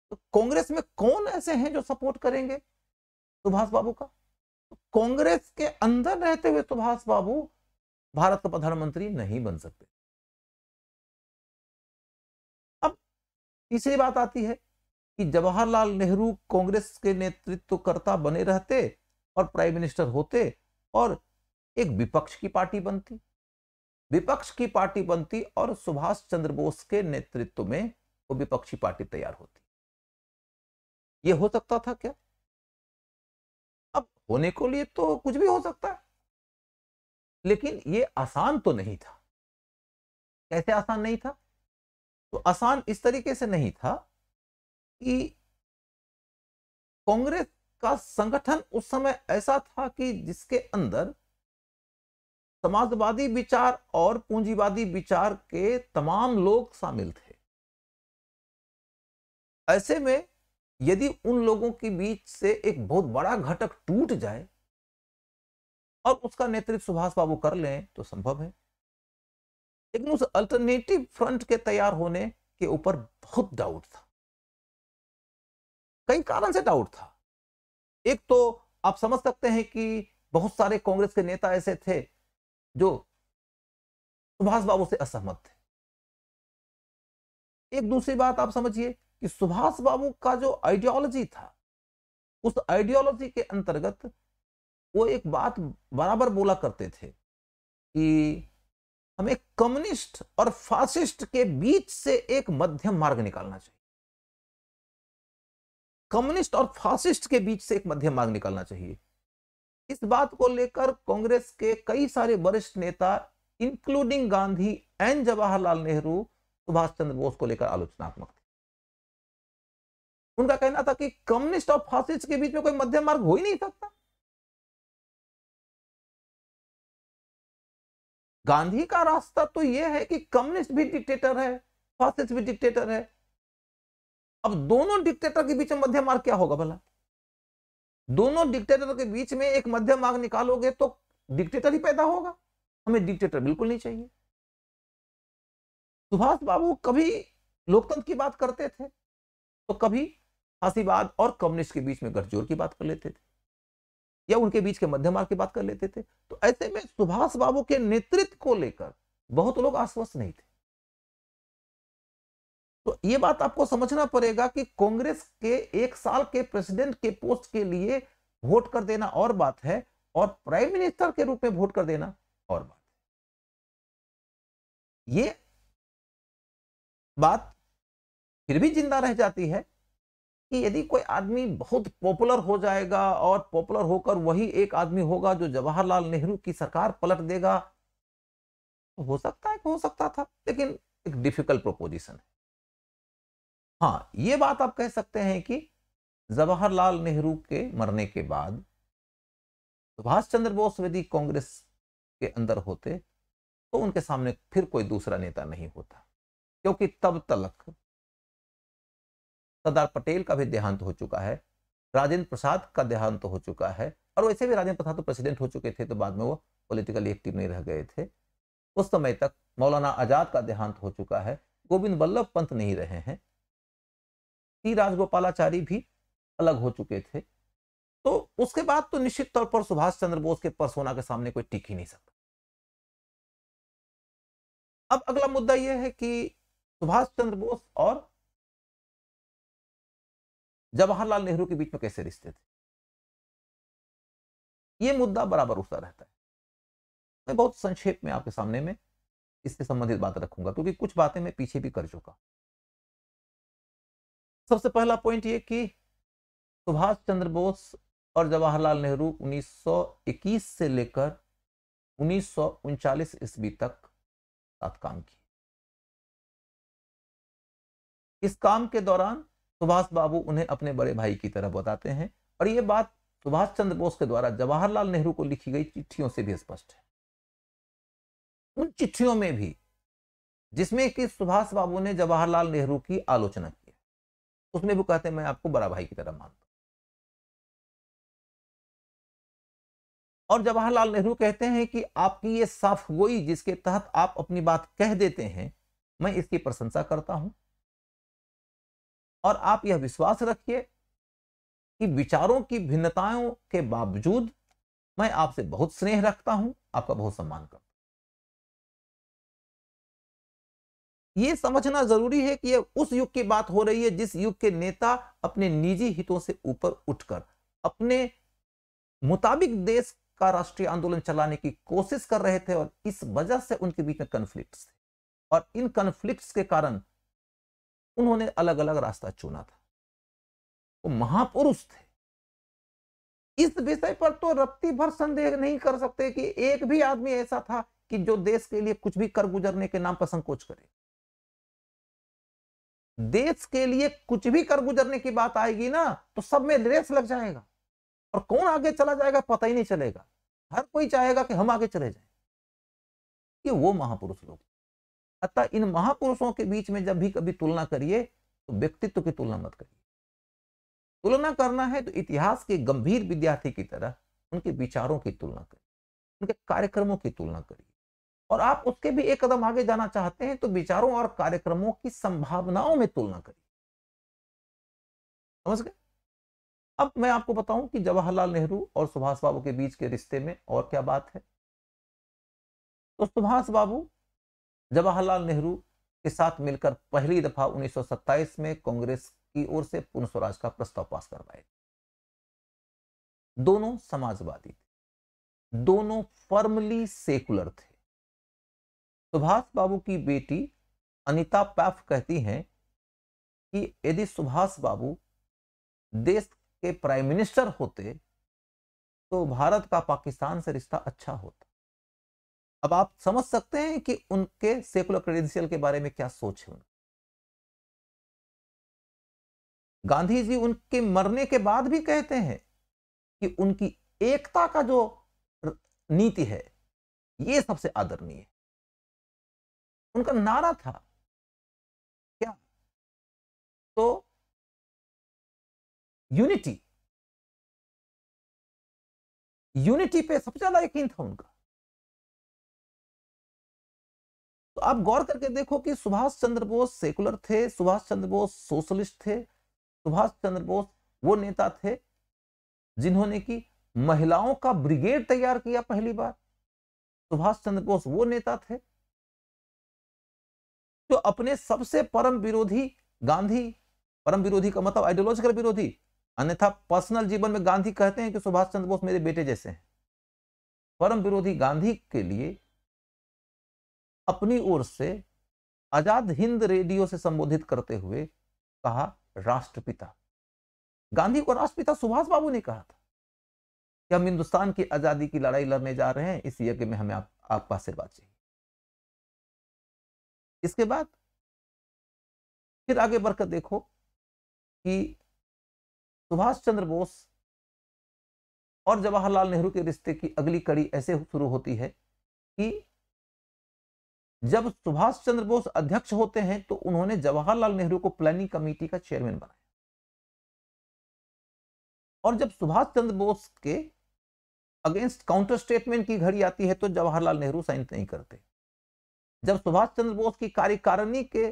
तो कांग्रेस में कौन ऐसे हैं जो सपोर्ट करेंगे सुभाष बाबू का तो कांग्रेस के अंदर रहते हुए सुभाष बाबू भारत का प्रधानमंत्री नहीं बन सकते अब तीसरी बात आती है कि जवाहरलाल नेहरू कांग्रेस के नेतृत्वकर्ता बने रहते और प्राइम मिनिस्टर होते और एक विपक्ष की पार्टी बनती विपक्ष की पार्टी बनती और सुभाष चंद्र बोस के नेतृत्व में वो विपक्षी पार्टी तैयार होती ये हो सकता था क्या अब होने को लिए तो कुछ भी हो सकता है लेकिन ये आसान तो नहीं था कैसे आसान नहीं था तो आसान इस तरीके से नहीं था कि कांग्रेस का संगठन उस समय ऐसा था कि जिसके अंदर समाजवादी विचार और पूंजीवादी विचार के तमाम लोग शामिल थे ऐसे में यदि उन लोगों के बीच से एक बहुत बड़ा घटक टूट जाए और उसका नेतृत्व सुभाष बाबू कर लें तो संभव है लेकिन उस अल्टरनेटिव फ्रंट के तैयार होने के ऊपर बहुत डाउट था कई कारण से डाउट था एक तो आप समझ सकते हैं कि बहुत सारे कांग्रेस के नेता ऐसे थे जो सुभाष बाबू से असहमत थे एक दूसरी बात आप समझिए कि सुभाष बाबू का जो आइडियोलॉजी था उस आइडियोलॉजी के अंतर्गत वो एक बात बराबर बोला करते थे कि हमें कम्युनिस्ट और फासिस्ट के बीच से एक मध्यम मार्ग निकालना चाहिए कम्युनिस्ट और फासिस्ट के बीच से एक मध्यम मार्ग निकालना चाहिए इस बात को लेकर कांग्रेस के कई सारे वरिष्ठ नेता इंक्लूडिंग गांधी एंड जवाहरलाल नेहरू सुभाष चंद्र बोस को लेकर आलोचनात्मक थे उनका कहना था कि कम्युनिस्ट और फासिस्ट के बीच में कोई मध्यम मार्ग हो ही नहीं सकता गांधी का रास्ता तो यह है कि कम्युनिस्ट भी डिक्टेटर है फासिस्ट भी डिक्टेटर है अब दोनों डिक्टेटर के बीच में मध्यम मार्ग क्या होगा भला दोनों डिक्टेटर के बीच में एक मध्यम मार्ग निकालोगे तो डिक्टेटर ही पैदा होगा हमें डिक्टेटर बिल्कुल नहीं चाहिए सुभाष बाबू कभी लोकतंत्र की बात करते थे तो कभी फांसीवाद और कम्युनिस्ट के बीच में गठजोड़ की बात कर लेते थे या उनके बीच के मध्यम मार्ग की बात कर लेते थे तो ऐसे में सुभाष बाबू के नेतृत्व को लेकर बहुत लोग आश्वस्त नहीं थे तो ये बात आपको समझना पड़ेगा कि कांग्रेस के एक साल के प्रेसिडेंट के पोस्ट के लिए वोट कर देना और बात है और प्राइम मिनिस्टर के रूप में वोट कर देना और बात है ये बात फिर भी जिंदा रह जाती है कि यदि कोई आदमी बहुत पॉपुलर हो जाएगा और पॉपुलर होकर वही एक आदमी होगा जो जवाहरलाल नेहरू की सरकार पलट देगा तो हो सकता है हो सकता था लेकिन एक डिफिकल्ट प्रोपोजिशन है हाँ ये बात आप कह सकते हैं कि जवाहरलाल नेहरू के मरने के बाद सुभाष चंद्र बोस यदि कांग्रेस के अंदर होते तो उनके सामने फिर कोई दूसरा नेता नहीं होता क्योंकि तब तक सरदार पटेल का भी देहांत हो चुका है राजेंद्र प्रसाद का देहांत हो चुका है और वैसे भी राजेंद्र प्रसाद तो प्रेसिडेंट हो चुके थे तो बाद में वो पॉलिटिकली एक्टिव नहीं रह गए थे उस समय तक मौलाना आजाद का देहांत हो चुका है गोविंद वल्लभ पंत नहीं रहे हैं टी राजगोपालाचारी भी अलग हो चुके थे तो उसके बाद तो निश्चित तौर पर सुभाष चंद्र बोस के परसोना के सामने कोई टिक ही नहीं सकता अब अगला मुद्दा यह है कि सुभाष चंद्र बोस और जवाहरलाल नेहरू के बीच में कैसे रिश्ते थे यह मुद्दा बराबर उठता रहता है मैं बहुत संक्षेप में आपके सामने में इससे संबंधित बात रखूंगा क्योंकि कुछ बातें मैं पीछे भी कर चुका सबसे पहला पॉइंट ये कि सुभाष चंद्र बोस और जवाहरलाल नेहरू 1921 से लेकर उन्नीस ईस्वी तक साथ काम किए इस काम के दौरान सुभाष बाबू उन्हें अपने बड़े भाई की तरह बताते हैं और ये बात सुभाष चंद्र बोस के द्वारा जवाहरलाल नेहरू को लिखी गई चिट्ठियों से भी स्पष्ट है उन चिट्ठियों में भी जिसमें कि सुभाष बाबू ने जवाहरलाल नेहरू की आलोचना की उसने भी कहा मैं आपको बड़ा भाई की तरह मानता और जवाहरलाल नेहरू कहते हैं कि आपकी ये साफ गोई जिसके तहत आप अपनी बात कह देते हैं मैं इसकी प्रशंसा करता हूं और आप यह विश्वास रखिए कि विचारों की भिन्नताओं के बावजूद मैं आपसे बहुत स्नेह रखता हूं आपका बहुत सम्मान करता हूं ये समझना जरूरी है कि ये उस युग की बात हो रही है जिस युग के नेता अपने निजी हितों से ऊपर उठकर अपने मुताबिक देश का राष्ट्रीय आंदोलन चलाने की कोशिश कर रहे थे और इस वजह से उनके बीच में कन्फ्लिक्ट थे और इन कन्फ्लिक्ट के कारण उन्होंने अलग अलग रास्ता चुना था वो महापुरुष थे इस विषय पर तो रत्ती भर संदेह नहीं कर सकते कि एक भी आदमी ऐसा था कि जो देश के लिए कुछ भी कर गुजरने के नाम पर संकोच करे देश के लिए कुछ भी कर गुजरने की बात आएगी ना तो सब में रेस लग जाएगा और कौन आगे चला जाएगा पता ही नहीं चलेगा हर कोई चाहेगा कि हम आगे चले जाए ये वो महापुरुष लोग अतः इन महापुरुषों के बीच में जब भी कभी तुलना करिए तो व्यक्तित्व की तुलना मत करिए तुलना करना है तो इतिहास के गंभीर विद्यार्थी की तरह उनके विचारों की तुलना करिए उनके कार्यक्रमों की तुलना करिए और आप उसके भी एक कदम आगे जाना चाहते हैं तो विचारों और कार्यक्रमों की संभावनाओं में तुलना करिए समझ गए अब मैं आपको बताऊं कि जवाहरलाल नेहरू और सुभाष बाबू के बीच के रिश्ते में और क्या बात है तो सुभाष बाबू जवाहरलाल नेहरू के साथ मिलकर पहली दफा 1927 में कांग्रेस की ओर से पूर्ण स्वराज का प्रस्ताव पास करवाए दोनों समाजवादी थे दोनों फर्मली सेकुलर थे सुभाष बाबू की बेटी अनिता पैफ कहती हैं कि यदि सुभाष बाबू देश के प्राइम मिनिस्टर होते तो भारत का पाकिस्तान से रिश्ता अच्छा होता अब आप समझ सकते हैं कि उनके सेकुलर क्रेडेंशियल के बारे में क्या सोच है उनकी गांधी जी उनके मरने के बाद भी कहते हैं कि उनकी एकता का जो नीति है ये सबसे आदरणीय है उनका नारा था क्या तो यूनिटी यूनिटी पे सबसे ज्यादा यकीन था उनका तो आप गौर करके देखो कि सुभाष चंद्र बोस सेकुलर थे सुभाष चंद्र बोस सोशलिस्ट थे सुभाष चंद्र बोस वो नेता थे जिन्होंने की महिलाओं का ब्रिगेड तैयार किया पहली बार सुभाष चंद्र बोस वो नेता थे जो तो अपने सबसे परम विरोधी गांधी परम विरोधी का मतलब आइडियोलॉजिकल विरोधी अन्यथा पर्सनल जीवन में गांधी कहते हैं कि सुभाष चंद्र बोस मेरे बेटे जैसे हैं परम विरोधी गांधी के लिए अपनी ओर से आजाद हिंद रेडियो से संबोधित करते हुए कहा राष्ट्रपिता गांधी को राष्ट्रपिता सुभाष बाबू ने कहा था कि हम हिंदुस्तान की आजादी की लड़ाई लड़ने जा रहे हैं इस यज्ञ में हमें आप, आपका आशीर्वाद चाहिए इसके बाद फिर आगे बढ़कर देखो कि सुभाष चंद्र बोस और जवाहरलाल नेहरू के रिश्ते की अगली कड़ी ऐसे शुरू होती है कि जब सुभाष चंद्र बोस अध्यक्ष होते हैं तो उन्होंने जवाहरलाल नेहरू को प्लानिंग कमेटी का चेयरमैन बनाया और जब सुभाष चंद्र बोस के अगेंस्ट काउंटर स्टेटमेंट की घड़ी आती है तो जवाहरलाल नेहरू साइन नहीं करते जब सुभाष चंद्र बोस की कार्यकारिणी के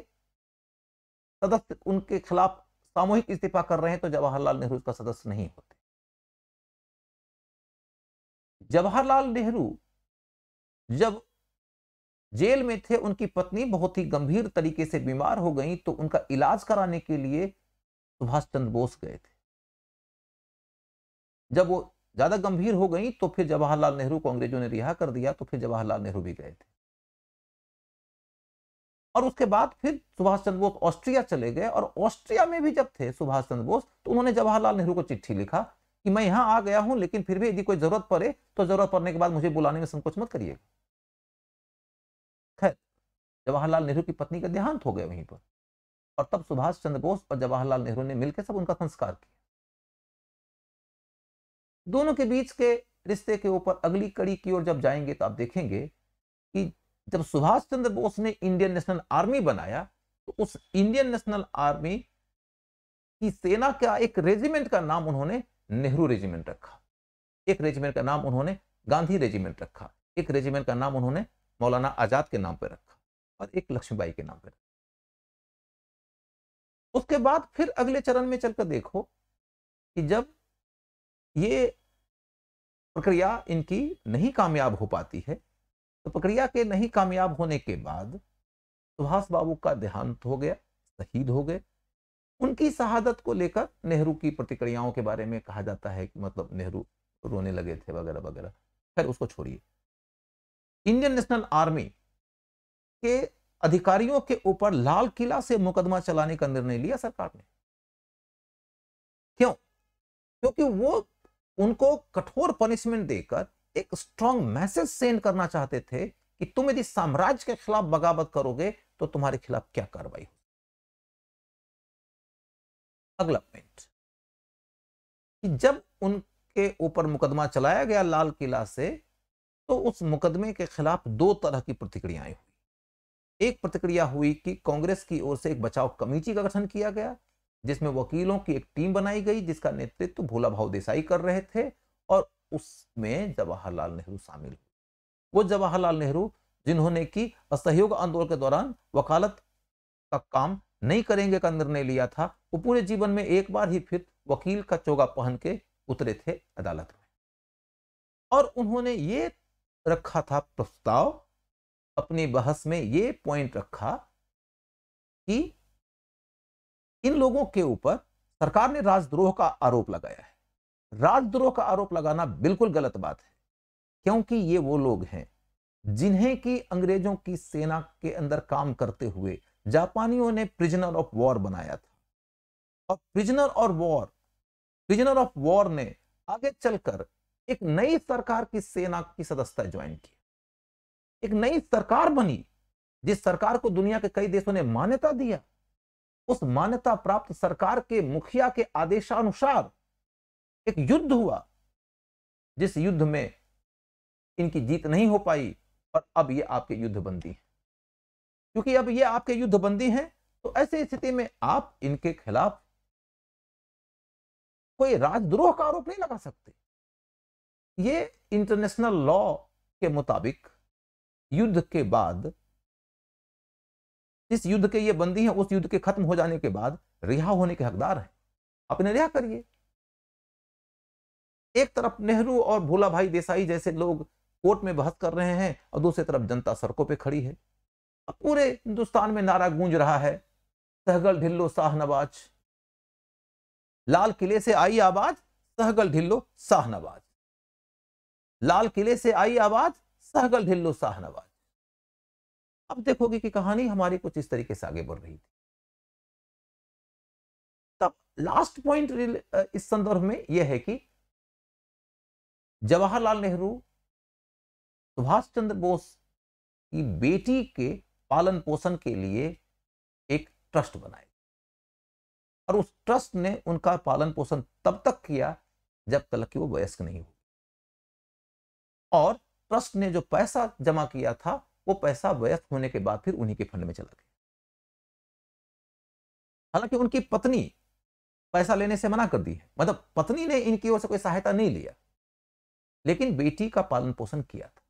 सदस्य उनके खिलाफ सामूहिक इस्तीफा कर रहे हैं तो जवाहरलाल नेहरू का सदस्य नहीं होते जवाहरलाल नेहरू जब जेल में थे उनकी पत्नी बहुत ही गंभीर तरीके से बीमार हो गई तो उनका इलाज कराने के लिए सुभाष चंद्र बोस गए थे जब वो ज्यादा गंभीर हो गई तो फिर जवाहरलाल नेहरू को अंग्रेजों ने रिहा कर दिया तो फिर जवाहरलाल नेहरू भी गए थे और उसके बाद फिर सुभाष चंद्र बोस ऑस्ट्रिया चले गए और ऑस्ट्रिया में भी जब थे सुभाष चंद्र बोस तो उन्होंने जवाहरलाल नेहरू को चिट्ठी लिखा कि मैं यहाँ आ गया हूँ लेकिन फिर भी यदि कोई जरूरत पड़े तो जरूरत पड़ने के बाद मुझे बुलाने में संकोच मत करिएगा खैर जवाहरलाल नेहरू की पत्नी का देहांत हो गया वहीं पर और तब सुभाष चंद्र बोस और जवाहरलाल नेहरू ने मिलकर सब उनका संस्कार किया दोनों के बीच के रिश्ते के ऊपर अगली कड़ी की ओर जब जाएंगे तो आप देखेंगे कि जब सुभाष चंद्र बोस ने इंडियन नेशनल आर्मी बनाया तो उस इंडियन नेशनल आर्मी की सेना का एक रेजिमेंट का नाम उन्होंने नेहरू रेजिमेंट रखा एक रेजिमेंट का नाम उन्होंने गांधी रेजिमेंट रखा एक रेजिमेंट का नाम उन्होंने मौलाना आजाद के नाम पर रखा और एक लक्ष्मीबाई के नाम पर रखा उसके बाद फिर अगले चरण में चलकर देखो कि जब ये प्रक्रिया इनकी नहीं कामयाब हो पाती है तो प्रक्रिया के नहीं कामयाब होने के बाद सुभाष बाबू का देहांत हो गया शहीद हो गए उनकी शहादत को लेकर नेहरू की प्रतिक्रियाओं के बारे में कहा जाता है कि मतलब नेहरू रोने लगे थे वगैरह वगैरह खैर उसको छोड़िए इंडियन नेशनल आर्मी के अधिकारियों के ऊपर लाल किला से मुकदमा चलाने का निर्णय लिया सरकार ने क्यों क्योंकि वो उनको कठोर पनिशमेंट देकर एक स्ट्रॉन्ग मैसेज सेंड करना चाहते थे कि तुम यदि साम्राज्य के खिलाफ बगावत करोगे तो तुम्हारे खिलाफ क्या कार्रवाई होगी अगला पॉइंट कि जब उनके ऊपर मुकदमा चलाया गया लाल किला से तो उस मुकदमे के खिलाफ दो तरह की प्रतिक्रियाएं हुई एक प्रतिक्रिया हुई कि कांग्रेस की ओर से एक बचाव कमेटी का गठन किया गया जिसमें वकीलों की एक टीम बनाई गई जिसका नेतृत्व भोला भाव देसाई कर रहे थे और उसमें जवाहरलाल नेहरू शामिल हुए वो जवाहरलाल नेहरू जिन्होंने की असहयोग आंदोलन के दौरान वकालत का काम नहीं करेंगे का निर्णय लिया था वो पूरे जीवन में एक बार ही फिर वकील का चोगा पहन के उतरे थे अदालत में और उन्होंने ये रखा था प्रस्ताव अपनी बहस में ये पॉइंट रखा कि इन लोगों के ऊपर सरकार ने राजद्रोह का आरोप लगाया है राजद्रोह का आरोप लगाना बिल्कुल गलत बात है क्योंकि ये वो लोग हैं जिन्हें कि अंग्रेजों की सेना के अंदर काम करते हुए जापानियों ने प्रिजनर ऑफ वॉर बनाया था और प्रिजनर और वॉर प्रिजनर ऑफ वॉर ने आगे चलकर एक नई सरकार की सेना की सदस्यता ज्वाइन की एक नई सरकार बनी जिस सरकार को दुनिया के कई देशों ने मान्यता दिया उस मान्यता प्राप्त सरकार के मुखिया के आदेशानुसार एक युद्ध हुआ जिस युद्ध में इनकी जीत नहीं हो पाई और अब ये आपके युद्धबंदी हैं क्योंकि अब ये आपके युद्धबंदी हैं तो ऐसी स्थिति में आप इनके खिलाफ कोई राजद्रोह का आरोप नहीं लगा सकते ये इंटरनेशनल लॉ के मुताबिक युद्ध के बाद जिस युद्ध के ये बंदी हैं उस युद्ध के खत्म हो जाने के बाद रिहा होने के हकदार हैं अपने रिहा करिए एक तरफ नेहरू और भोला भाई देसाई जैसे लोग कोर्ट में बहस कर रहे हैं और दूसरी तरफ जनता सड़कों पर खड़ी है पूरे हिंदुस्तान में नारा गूंज रहा है सहगल ढिल्लो शाहनवाज लाल किले से आई आवाज सहगल ढिल्लो शाहनवाज लाल किले से आई आवाज सहगल ढिल्लो शाहनवाज अब देखोगे कि कहानी हमारी कुछ इस तरीके से आगे बढ़ रही थी तब लास्ट पॉइंट इस संदर्भ में यह है कि जवाहरलाल नेहरू सुभाष चंद्र बोस की बेटी के पालन पोषण के लिए एक ट्रस्ट बनाया और उस ट्रस्ट ने उनका पालन पोषण तब तक किया जब तक कि वो वयस्क नहीं हुई और ट्रस्ट ने जो पैसा जमा किया था वो पैसा वयस्क होने के बाद फिर उन्हीं के फंड में चला गया हालांकि उनकी पत्नी पैसा लेने से मना कर दी है मतलब पत्नी ने इनकी ओर से कोई सहायता नहीं लिया लेकिन बेटी का पालन पोषण किया था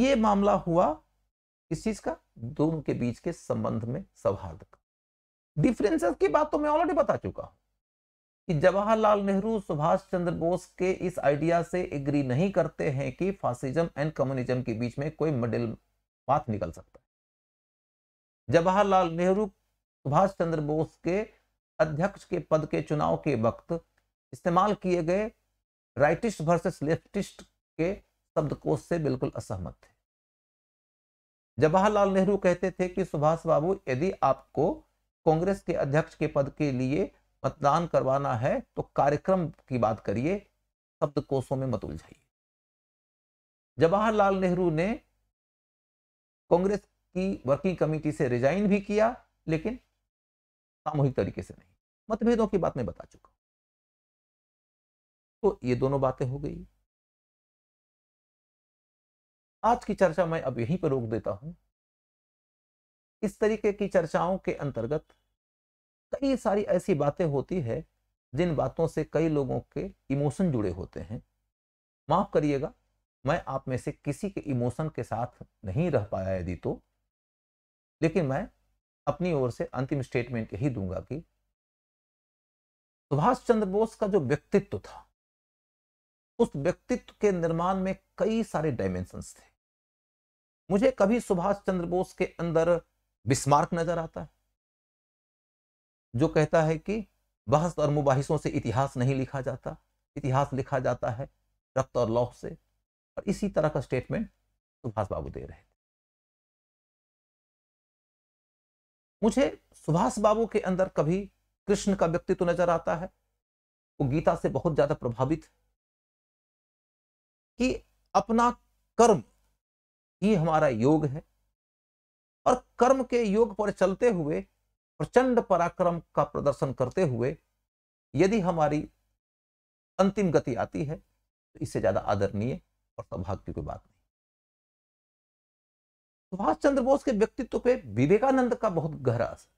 ये मामला हुआ किस चीज का दोनों के बीच के संबंध में सौहार्द का डिफरेंसेस की बात तो मैं ऑलरेडी बता चुका हूं कि जवाहरलाल नेहरू सुभाष चंद्र बोस के इस आइडिया से एग्री नहीं करते हैं कि फासिज्म एंड कम्युनिज्म के बीच में कोई मडिल बात निकल सकता है जवाहरलाल नेहरू सुभाष चंद्र बोस के अध्यक्ष के पद के चुनाव के वक्त इस्तेमाल किए गए राइटिस्ट वर्सेस लेफ्टिस्ट के शब्दकोश से बिल्कुल असहमत थे जवाहरलाल नेहरू कहते थे कि सुभाष बाबू यदि आपको कांग्रेस के अध्यक्ष के पद के लिए मतदान करवाना है तो कार्यक्रम की बात करिए शब्दकोशों में मत उलझाइए जवाहरलाल नेहरू ने कांग्रेस की वर्किंग कमेटी से रिजाइन भी किया लेकिन सामूहिक तरीके से नहीं मतभेदों की बात मैं बता चुका तो ये दोनों बातें हो गई आज की चर्चा मैं अब यहीं पर रोक देता हूं इस तरीके की चर्चाओं के अंतर्गत कई सारी ऐसी बातें होती है जिन बातों से कई लोगों के इमोशन जुड़े होते हैं माफ करिएगा मैं आप में से किसी के इमोशन के साथ नहीं रह पाया यदि तो लेकिन मैं अपनी ओर से अंतिम स्टेटमेंट यही दूंगा कि सुभाष चंद्र बोस का जो व्यक्तित्व था उस व्यक्तित्व के निर्माण में कई सारे डायमेंशन थे मुझे कभी सुभाष चंद्र बोस के अंदर बिस्मार्क नजर आता है जो कहता है कि बहस और मुबाहिसों से इतिहास नहीं लिखा जाता इतिहास लिखा जाता है रक्त और लौह से और इसी तरह का स्टेटमेंट सुभाष बाबू दे रहे थे मुझे सुभाष बाबू के अंदर कभी कृष्ण का व्यक्तित्व नजर आता है वो गीता से बहुत ज्यादा प्रभावित है कि अपना कर्म ही हमारा योग है और कर्म के योग पर चलते हुए प्रचंड पराक्रम का प्रदर्शन करते हुए यदि हमारी अंतिम गति आती है तो इससे ज्यादा आदरणीय और सौभाग्य की बात नहीं सुभाष चंद्र बोस के व्यक्तित्व पे विवेकानंद का बहुत गहरा असर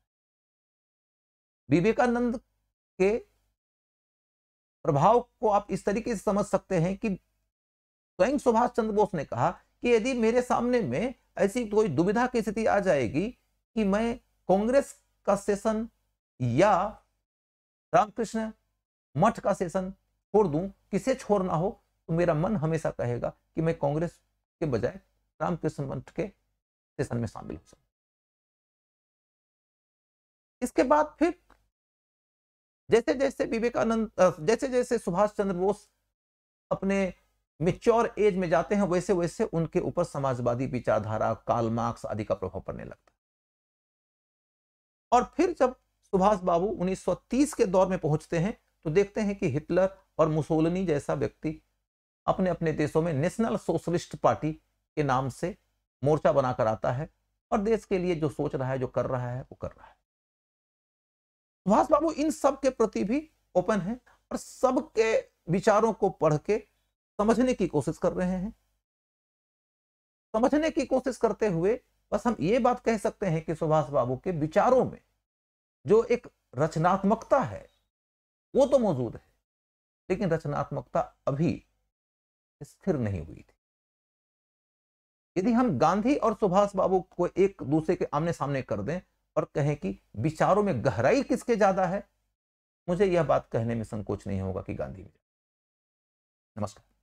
विवेकानंद के प्रभाव को आप इस तरीके से समझ सकते हैं कि स्वयं सुभाष चंद्र बोस ने कहा कि यदि मेरे सामने में ऐसी कोई दुविधा की स्थिति आ जाएगी कि मैं कांग्रेस का सेशन या रामकृष्ण मठ का सेशन छोड़ दूं किसे छोड़ना हो तो मेरा मन हमेशा कहेगा कि मैं कांग्रेस के बजाय रामकृष्ण मठ के सेशन में शामिल हो सकता इसके बाद फिर जैसे जैसे विवेकानंद जैसे जैसे सुभाष चंद्र बोस अपने मेच्योर एज में जाते हैं वैसे वैसे उनके ऊपर समाजवादी विचारधारा काल मार्क्स आदि का प्रभाव पड़ने लगता है और फिर जब सुभाष बाबू 1930 के दौर में पहुंचते हैं तो देखते हैं कि हिटलर और मुसोलनी जैसा व्यक्ति अपने अपने देशों में नेशनल सोशलिस्ट पार्टी के नाम से मोर्चा बनाकर आता है और देश के लिए जो सोच रहा है जो कर रहा है वो कर रहा है सुभाष बाबू इन सब के प्रति भी ओपन है और सबके विचारों को पढ़ के समझने की कोशिश कर रहे हैं समझने की कोशिश करते हुए बस हम ये बात कह सकते हैं कि सुभाष बाबू के विचारों में जो एक रचनात्मकता है वो तो मौजूद है लेकिन रचनात्मकता अभी स्थिर नहीं हुई थी यदि हम गांधी और सुभाष बाबू को एक दूसरे के आमने सामने कर दें और कहें कि विचारों में गहराई किसके ज्यादा है मुझे यह बात कहने में संकोच नहीं होगा कि गांधी नमस्कार